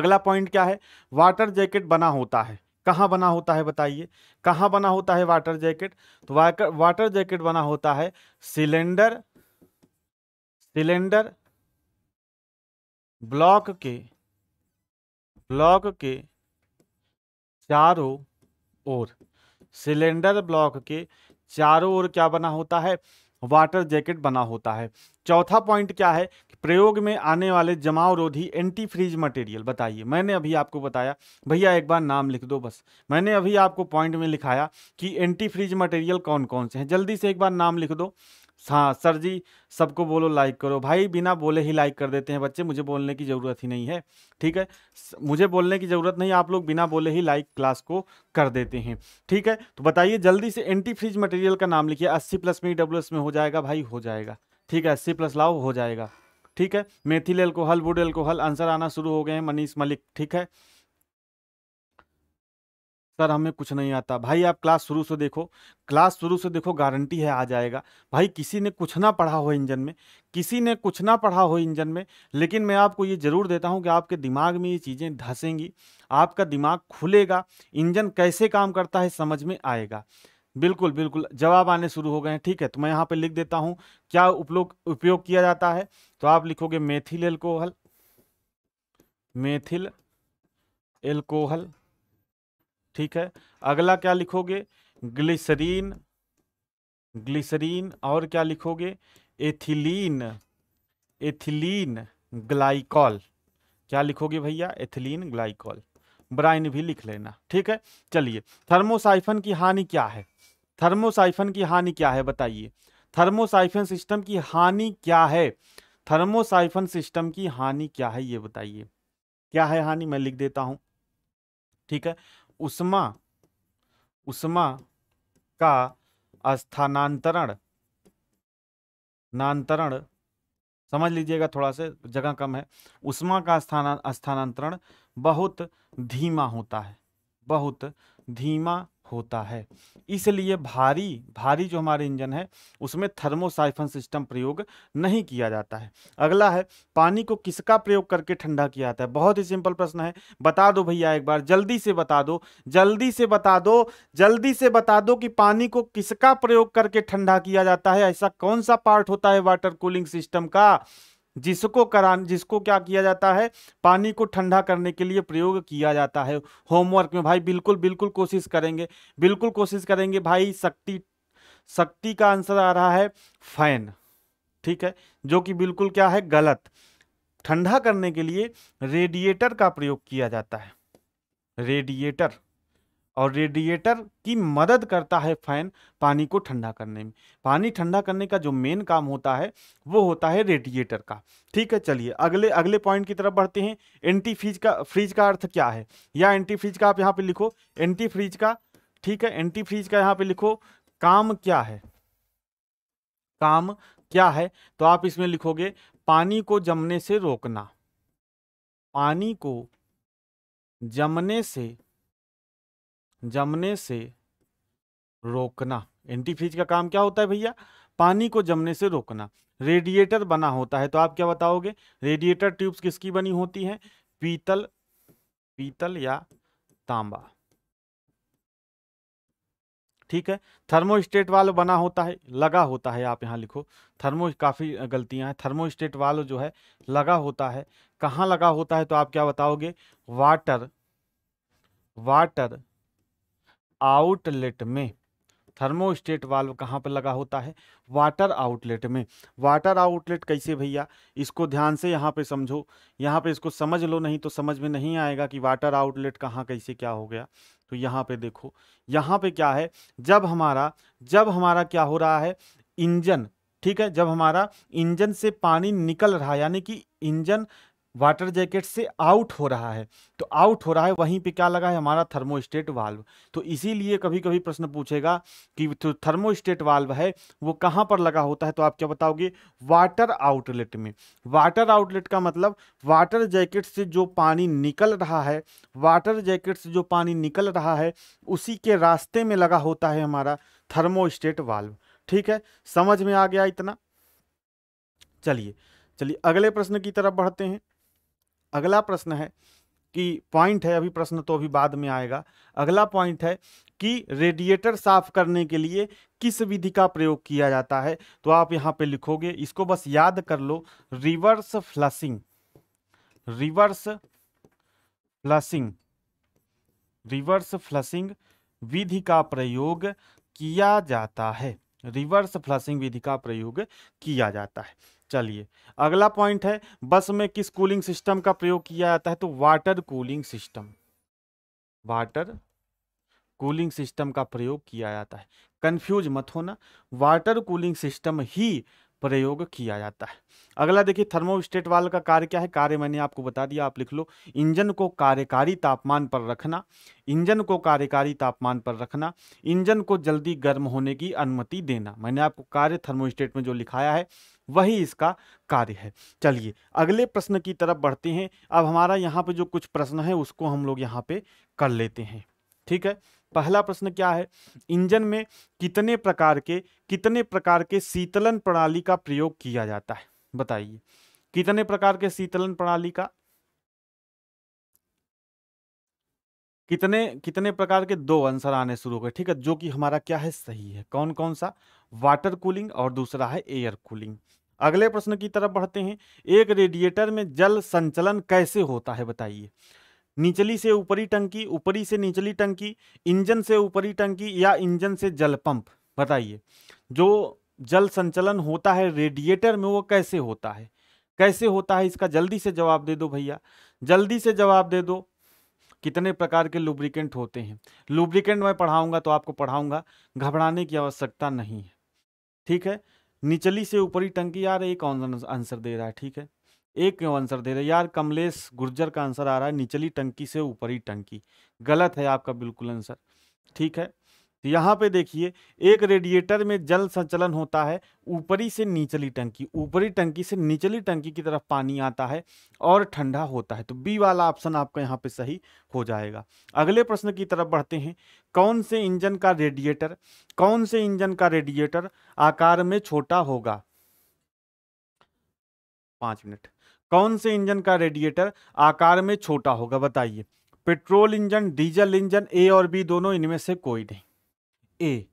अगला पॉइंट क्या है वाटर जैकेट बना होता है कहाँ बना होता है बताइए कहाँ बना होता है वाटर जैकेट तो वाटर जैकेट बना होता है सिलेंडर सिलेंडर ब्लॉक के ब्लॉक के चारों ओर सिलेंडर ब्लॉक के चारों ओर क्या बना होता है वाटर जैकेट बना होता है चौथा पॉइंट क्या है कि प्रयोग में आने वाले जमाव रोधी एंटी फ्रीज मटेरियल बताइए मैंने अभी आपको बताया भैया एक बार नाम लिख दो बस मैंने अभी आपको पॉइंट में लिखाया कि एंटी फ्रीज मटेरियल कौन कौन से हैं जल्दी से एक बार नाम लिख दो हाँ सर जी सबको बोलो लाइक करो भाई बिना बोले ही लाइक कर देते हैं बच्चे मुझे बोलने की ज़रूरत ही नहीं है ठीक है मुझे बोलने की ज़रूरत नहीं आप लोग बिना बोले ही लाइक क्लास को कर देते हैं ठीक है तो बताइए जल्दी से एंटी फ्रीज मटेरियल का नाम लिखिए अस्सी प्लस में डब्ल्यू में हो जाएगा भाई हो जाएगा ठीक है अस्सी प्लस लाओ हो जाएगा ठीक है methyl alcohol wood alcohol answer आना शुरू हो गए हैं मनीष मलिक ठीक है सर हमें कुछ नहीं आता भाई आप क्लास शुरू से देखो क्लास शुरू से देखो गारंटी है आ जाएगा भाई किसी ने कुछ ना पढ़ा हो इंजन में किसी ने कुछ ना पढ़ा हो इंजन में लेकिन मैं आपको ये ज़रूर देता हूँ कि आपके दिमाग में ये चीज़ें धसेंगी आपका दिमाग खुलेगा इंजन कैसे काम करता है समझ में आएगा बिल्कुल बिल्कुल जवाब आने शुरू हो गए हैं ठीक है तो मैं यहाँ पर लिख देता हूँ क्या उपयोग उपयोग किया जाता है तो आप लिखोगे मेथिल एल्कोहल मेथिल एल्कोहल ठीक है अगला क्या लिखोगे ग्लिसरीन ग्लिसरीन और क्या लिखोगे एथिलीन एथिलीन ग्लाइकॉल क्या लिखोगे भैया एथिलीन ग्लाइकॉल ब्राइन भी लिख लेना ठीक है चलिए थर्मोसाइफन की हानि क्या है थर्मोसाइफन की हानि क्या है बताइए थर्मोसाइफन सिस्टम की हानि क्या है थर्मोसाइफन सिस्टम की हानि क्या है ये बताइए क्या है हानि मैं लिख देता हूं ठीक है उष्मा उष्मा का स्थानांतरण नांतरण समझ लीजिएगा थोड़ा से जगह कम है उष्मा का स्थाना स्थानांतरण बहुत धीमा होता है बहुत धीमा होता है इसलिए भारी भारी जो हमारे इंजन है उसमें थर्मोसाइफन सिस्टम प्रयोग नहीं किया जाता है अगला है पानी को किसका प्रयोग करके ठंडा किया जाता है बहुत ही सिंपल प्रश्न है बता दो भैया एक बार जल्दी से बता दो जल्दी से बता दो जल्दी से बता दो कि पानी को किसका प्रयोग करके ठंडा किया जाता है ऐसा कौन सा पार्ट होता है वाटर कूलिंग सिस्टम का जिसको करान जिसको क्या किया जाता है पानी को ठंडा करने के लिए प्रयोग किया जाता है होमवर्क में भाई बिल्कुल बिल्कुल कोशिश करेंगे बिल्कुल कोशिश करेंगे भाई शक्ति शक्ति का आंसर आ रहा है फैन ठीक है जो कि बिल्कुल क्या है गलत ठंडा करने के लिए रेडिएटर का प्रयोग किया जाता है रेडिएटर और रेडिएटर की मदद करता है फैन पानी को ठंडा करने में पानी ठंडा करने का जो मेन काम होता है वो होता है रेडिएटर का ठीक है चलिए अगले अगले पॉइंट की तरफ बढ़ते हैं एंटी फ्रीज का फ्रिज का अर्थ क्या है या एंटी फ्रिज का आप यहाँ पे लिखो एंटी फ्रिज का ठीक है एंटी फ्रिज का यहाँ पे लिखो काम क्या है काम क्या है तो आप इसमें लिखोगे पानी को जमने से रोकना पानी को जमने से जमने से रोकना एंटीफ्रीज का काम क्या होता है भैया पानी को जमने से रोकना रेडिएटर बना होता है तो आप क्या बताओगे रेडिएटर ट्यूब्स किसकी बनी होती हैं पीतल पीतल या तांबा ठीक है थर्मोस्टेट वाल्व बना होता है लगा होता है आप यहां लिखो थर्मो काफ़ी गलतियां हैं थर्मोस्टेट वाल्व जो है लगा होता है कहाँ लगा होता है तो आप क्या बताओगे वाटर वाटर आउटलेट में थर्मोस्टेट वाल्व कहाँ पर लगा होता है वाटर आउटलेट में वाटर आउटलेट कैसे भैया इसको ध्यान से यहाँ पे समझो यहाँ पे इसको समझ लो नहीं तो समझ में नहीं आएगा कि वाटर आउटलेट कहाँ कैसे क्या हो गया तो यहाँ पे देखो यहाँ पे क्या है जब हमारा जब हमारा क्या हो रहा है इंजन ठीक है जब हमारा इंजन से पानी निकल रहा है यानी कि इंजन वाटर जैकेट से आउट हो रहा है तो आउट हो रहा है वहीं पे क्या लगा है हमारा थर्मोस्टेट वाल्व तो इसीलिए कभी कभी प्रश्न पूछेगा कि जो तो थर्मोस्टेट वाल्व है वो कहाँ पर लगा होता है तो आप क्या बताओगे वाटर आउटलेट में वाटर आउटलेट का मतलब वाटर जैकेट से जो पानी निकल रहा है वाटर जैकेट से जो पानी निकल रहा है उसी के रास्ते में लगा होता है हमारा थर्मोस्टेट वाल्व ठीक है समझ में आ गया इतना चलिए चलिए अगले प्रश्न की तरफ बढ़ते हैं अगला प्रश्न है कि पॉइंट है अभी प्रश्न तो अभी बाद में आएगा अगला पॉइंट है कि रेडिएटर साफ करने के लिए किस विधि का प्रयोग किया जाता है तो आप यहां पे लिखोगे इसको बस याद कर लो reverse flushing reverse flushing reverse flushing विधि का प्रयोग किया जाता है रिवर्स फ्लसिंग विधि का प्रयोग किया जाता है चलिए अगला पॉइंट है बस में किस कूलिंग सिस्टम का प्रयोग किया जाता है तो water cooling system water cooling system का प्रयोग किया जाता है कंफ्यूज मत होना वाटर कूलिंग सिस्टम ही प्रयोग किया जाता है अगला देखिए थर्मोस्टेट वाल का कार्य क्या है कार्य मैंने आपको बता दिया आप लिख लो इंजन को कार्यकारी तापमान पर रखना इंजन को कार्यकारी तापमान पर रखना इंजन को जल्दी गर्म होने की अनुमति देना मैंने आपको कार्य थर्मोस्टेट में जो लिखाया है वही इसका कार्य है चलिए अगले प्रश्न की तरफ बढ़ते हैं अब हमारा यहाँ पे जो कुछ प्रश्न है उसको हम लोग यहाँ पे कर लेते हैं ठीक है पहला प्रश्न क्या है इंजन में कितने प्रकार के कितने प्रकार के शीतलन प्रणाली का प्रयोग किया जाता है बताइए कितने प्रकार के शीतलन प्रणाली का कितने कितने प्रकार के दो आंसर आने शुरू हो गए ठीक है जो कि हमारा क्या है सही है कौन कौन सा वाटर कूलिंग और दूसरा है एयर कूलिंग अगले प्रश्न की तरफ बढ़ते हैं एक रेडिएटर में जल संचलन कैसे होता है बताइए निचली से ऊपरी टंकी ऊपरी से निचली टंकी इंजन से ऊपरी टंकी या इंजन से जल पंप बताइए जो जल संचलन होता है रेडिएटर में वो कैसे होता है कैसे होता है इसका जल्दी से जवाब दे दो भैया जल्दी से जवाब दे दो कितने प्रकार के लुब्रिकेंट होते हैं लुब्रिकेंट मैं पढ़ाऊंगा तो आपको पढ़ाऊंगा घबराने की आवश्यकता नहीं है ठीक है निचली से ऊपरी टंकी यार एक आंसर दे रहा है ठीक है एक क्यों आंसर दे रहा है यार कमलेश गुर्जर का आंसर आ रहा है निचली टंकी से ऊपरी टंकी गलत है आपका बिल्कुल आंसर ठीक है तो यहाँ पे देखिए एक रेडिएटर में जल संचलन होता है ऊपरी से निचली टंकी ऊपरी टंकी से निचली टंकी की तरफ पानी आता है और ठंडा होता है तो बी वाला ऑप्शन आपका यहाँ पे सही हो जाएगा अगले प्रश्न की तरफ बढ़ते हैं कौन से इंजन का रेडिएटर कौन से इंजन का रेडिएटर आकार में छोटा होगा पाँच मिनट कौन से इंजन का रेडिएटर आकार में छोटा होगा बताइए petrol engine diesel engine A और बी दोनों इनमें से कोई नहीं ए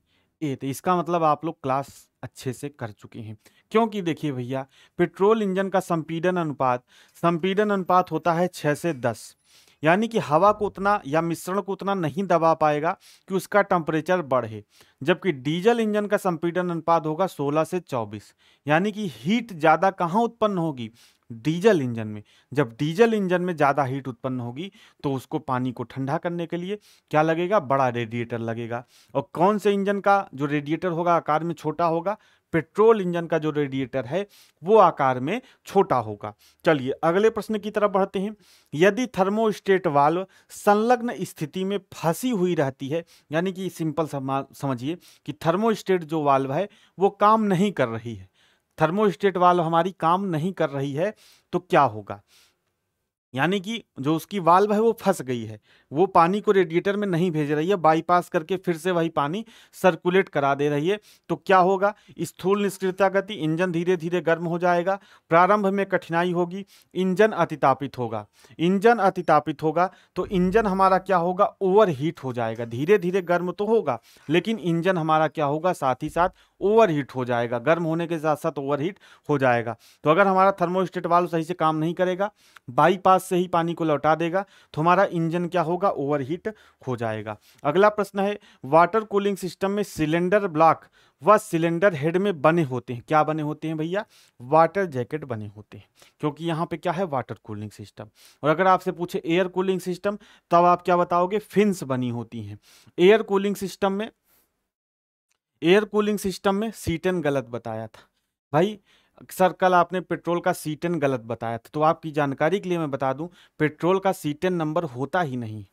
ए तो इसका मतलब आप लोग क्लास अच्छे से कर चुके हैं क्योंकि देखिए भैया पेट्रोल इंजन का संपीडन अनुपात संपीडन अनुपात होता है छः से दस यानी कि हवा को उतना या मिश्रण को उतना नहीं दबा पाएगा कि उसका टेम्परेचर बढ़े जबकि डीजल इंजन का संपीडन अनुपात होगा 16 से 24 यानी कि हीट ज़्यादा कहाँ उत्पन्न होगी डीजल इंजन में जब डीजल इंजन में ज़्यादा हीट उत्पन्न होगी तो उसको पानी को ठंडा करने के लिए क्या लगेगा बड़ा रेडिएटर लगेगा और कौन से इंजन का जो रेडिएटर होगा आकार में छोटा होगा पेट्रोल इंजन का जो रेडिएटर है वो आकार में छोटा होगा चलिए अगले प्रश्न की तरफ बढ़ते हैं यदि थर्मोस्टेट वाल्व संलग्न स्थिति में फंसी हुई रहती है यानी कि सिंपल समझिए कि थर्मोस्टेट जो वाल्व है वो काम नहीं कर रही है थर्मोस्टेट वाल्व हमारी काम नहीं कर रही है तो क्या होगा यानी कि जो उसकी वाल्व है वो फंस गई है वो पानी को रेडिएटर में नहीं भेज रही है बाईपास करके फिर से वही पानी सर्कुलेट करा दे रही है तो क्या होगा स्थूल निष्क्रियता गति इंजन धीरे धीरे गर्म हो जाएगा प्रारंभ में कठिनाई होगी इंजन अतितापित होगा इंजन अतितापित होगा तो इंजन हमारा क्या होगा ओवर हो जाएगा धीरे धीरे गर्म तो होगा लेकिन इंजन हमारा क्या होगा साथ ही साथ ओवरहीट हो जाएगा गर्म होने के साथ साथ ओवरहीट हो जाएगा तो अगर हमारा थर्मोस्टेट वाल्व सही से काम नहीं करेगा बाईपास से ही पानी को लौटा देगा तो हमारा इंजन क्या होगा होगा ओवरहीट हो जाएगा अगला प्रश्न है वाटर कूलिंग सिस्टम में सिलेंडर ब्लॉक व सिलेंडर हेड में बने होते हैं क्या बने होते हैं भैया वाटर जैकेट बने होते हैं क्योंकि यहाँ पे क्या है वाटर कूलिंग सिस्टम और अगर आपसे पूछे एयर कूलिंग सिस्टम तब आप क्या बताओगे फिंस बनी होती हैं एयर कूलिंग सिस्टम में एयर कूलिंग सिस्टम में सीटन गलत बताया था भाई सर कल आपने पेट्रोल का सीटन गलत बताया था तो आपकी जानकारी के लिए मैं बता दूं पेट्रोल का सीटन नंबर होता ही नहीं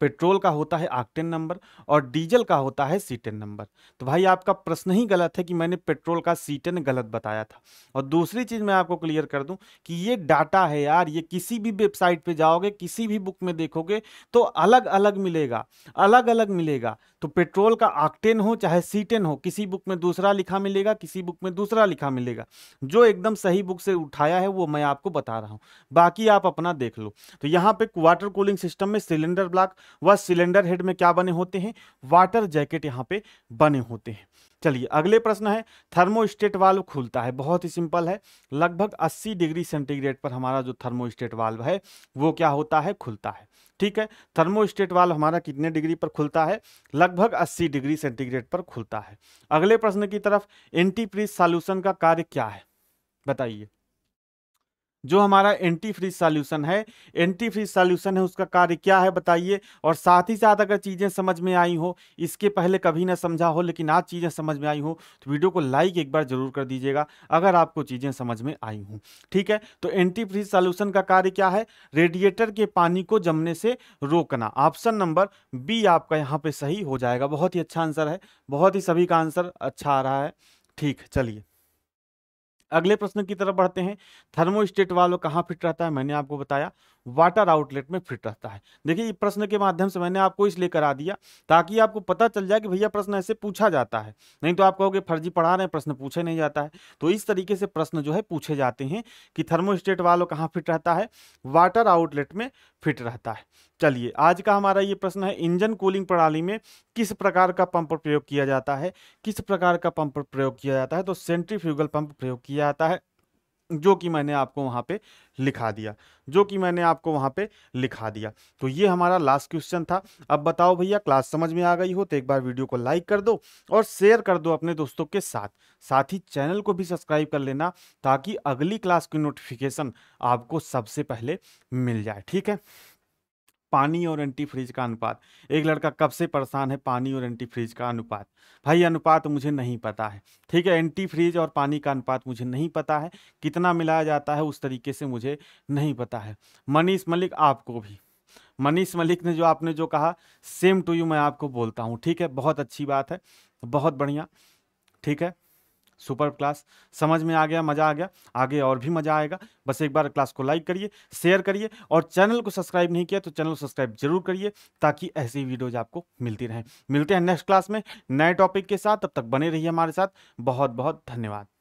पेट्रोल का होता है आक्टेन नंबर और डीजल का होता है सीटेन नंबर तो भाई आपका प्रश्न ही गलत है कि मैंने पेट्रोल का सीटेन गलत बताया था और दूसरी चीज़ मैं आपको क्लियर कर दूं कि ये डाटा है यार ये किसी भी वेबसाइट पे जाओगे किसी भी बुक में देखोगे तो अलग अलग मिलेगा अलग अलग मिलेगा तो पेट्रोल का आक्टेन हो चाहे सीटेन हो किसी बुक में दूसरा लिखा मिलेगा किसी बुक में दूसरा लिखा मिलेगा जो एकदम सही बुक से उठाया है वो मैं आपको बता रहा हूँ बाकी आप अपना देख लो तो यहाँ पे वाटर कूलिंग सिस्टम में सिलेंडर ब्लॉक वह सिलेंडर हेड में क्या बने होते हैं वाटर जैकेट यहाँ पे बने होते हैं चलिए अगले प्रश्न है थर्मोस्टेट वाल्व खुलता है बहुत ही सिंपल है लगभग 80 डिग्री सेंटीग्रेड पर हमारा जो थर्मोस्टेट वाल्व है वो क्या होता है खुलता है ठीक है थर्मोस्टेट वाल्व हमारा कितने डिग्री पर खुलता है लगभग 80 डिग्री सेंटीग्रेड पर खुलता है अगले प्रश्न की तरफ एंटीप्रीज सॉल्यूशन का कार्य क्या है बताइए जो हमारा एंटी फ्रीज सॉल्यूशन है एंटी फ्रीज सॉल्यूशन है उसका कार्य क्या है बताइए और साथ ही साथ अगर चीज़ें समझ में आई हो इसके पहले कभी ना समझा हो लेकिन आज चीज़ें समझ में आई हो तो वीडियो को लाइक एक बार ज़रूर कर दीजिएगा अगर आपको चीज़ें समझ में आई हूँ ठीक है तो एंटी फ्रीज सॉल्यूशन का कार्य क्या है रेडिएटर के पानी को जमने से रोकना ऑप्शन नंबर बी आपका यहाँ पर सही हो जाएगा बहुत ही अच्छा आंसर है बहुत ही सभी का आंसर अच्छा आ रहा है ठीक चलिए अगले प्रश्न की तरफ बढ़ते हैं थर्मोस्टेट वाल्व कहाँ फिट रहता है मैंने आपको बताया वाटर आउटलेट में फिट रहता है देखिए प्रश्न के माध्यम से मैंने आपको इसलिए करा दिया ताकि आपको पता चल जाए कि भैया प्रश्न ऐसे पूछा जाता है नहीं तो आप कहोगे फर्जी पढ़ा रहे हैं प्रश्न पूछे नहीं जाता है तो इस तरीके से प्रश्न जो है पूछे जाते हैं कि थर्मोस्टेट वालों कहाँ फिट रहता है वाटर आउटलेट में फिट रहता है चलिए आज का हमारा ये प्रश्न है इंजन कूलिंग प्रणाली में किस प्रकार का पंप प्रयोग किया जाता है किस प्रकार का पंप प्रयोग किया जाता है तो सेंट्रीफ्यूगल पंप प्रयोग किया जाता है जो कि मैंने आपको वहाँ पे लिखा दिया जो कि मैंने आपको वहाँ पे लिखा दिया तो ये हमारा लास्ट क्वेश्चन था अब बताओ भैया क्लास समझ में आ गई हो तो एक बार वीडियो को लाइक कर दो और शेयर कर दो अपने दोस्तों के साथ साथ ही चैनल को भी सब्सक्राइब कर लेना ताकि अगली क्लास की नोटिफिकेशन आपको सबसे पहले मिल जाए ठीक है पानी और एंटी फ्रिज का अनुपात एक लड़का कब से परेशान है पानी और एंटी फ्रिज का अनुपात भाई अनुपात मुझे नहीं पता है ठीक है एंटी फ्रिज और पानी का अनुपात मुझे नहीं पता है कितना मिलाया जाता है उस तरीके से मुझे नहीं पता है मनीष मलिक आपको भी मनीष मलिक ने जो आपने जो कहा सेम टू यू मैं आपको बोलता हूँ ठीक है बहुत अच्छी बात है बहुत बढ़िया ठीक है सुपर क्लास समझ में आ गया मज़ा आ गया आगे और भी मज़ा आएगा बस एक बार क्लास को लाइक करिए शेयर करिए और चैनल को सब्सक्राइब नहीं किया तो चैनल को सब्सक्राइब जरूर करिए ताकि ऐसी वीडियोज आपको मिलती रहें मिलते हैं नेक्स्ट क्लास में नए टॉपिक के साथ तब तक बने रहिए हमारे साथ बहुत बहुत धन्यवाद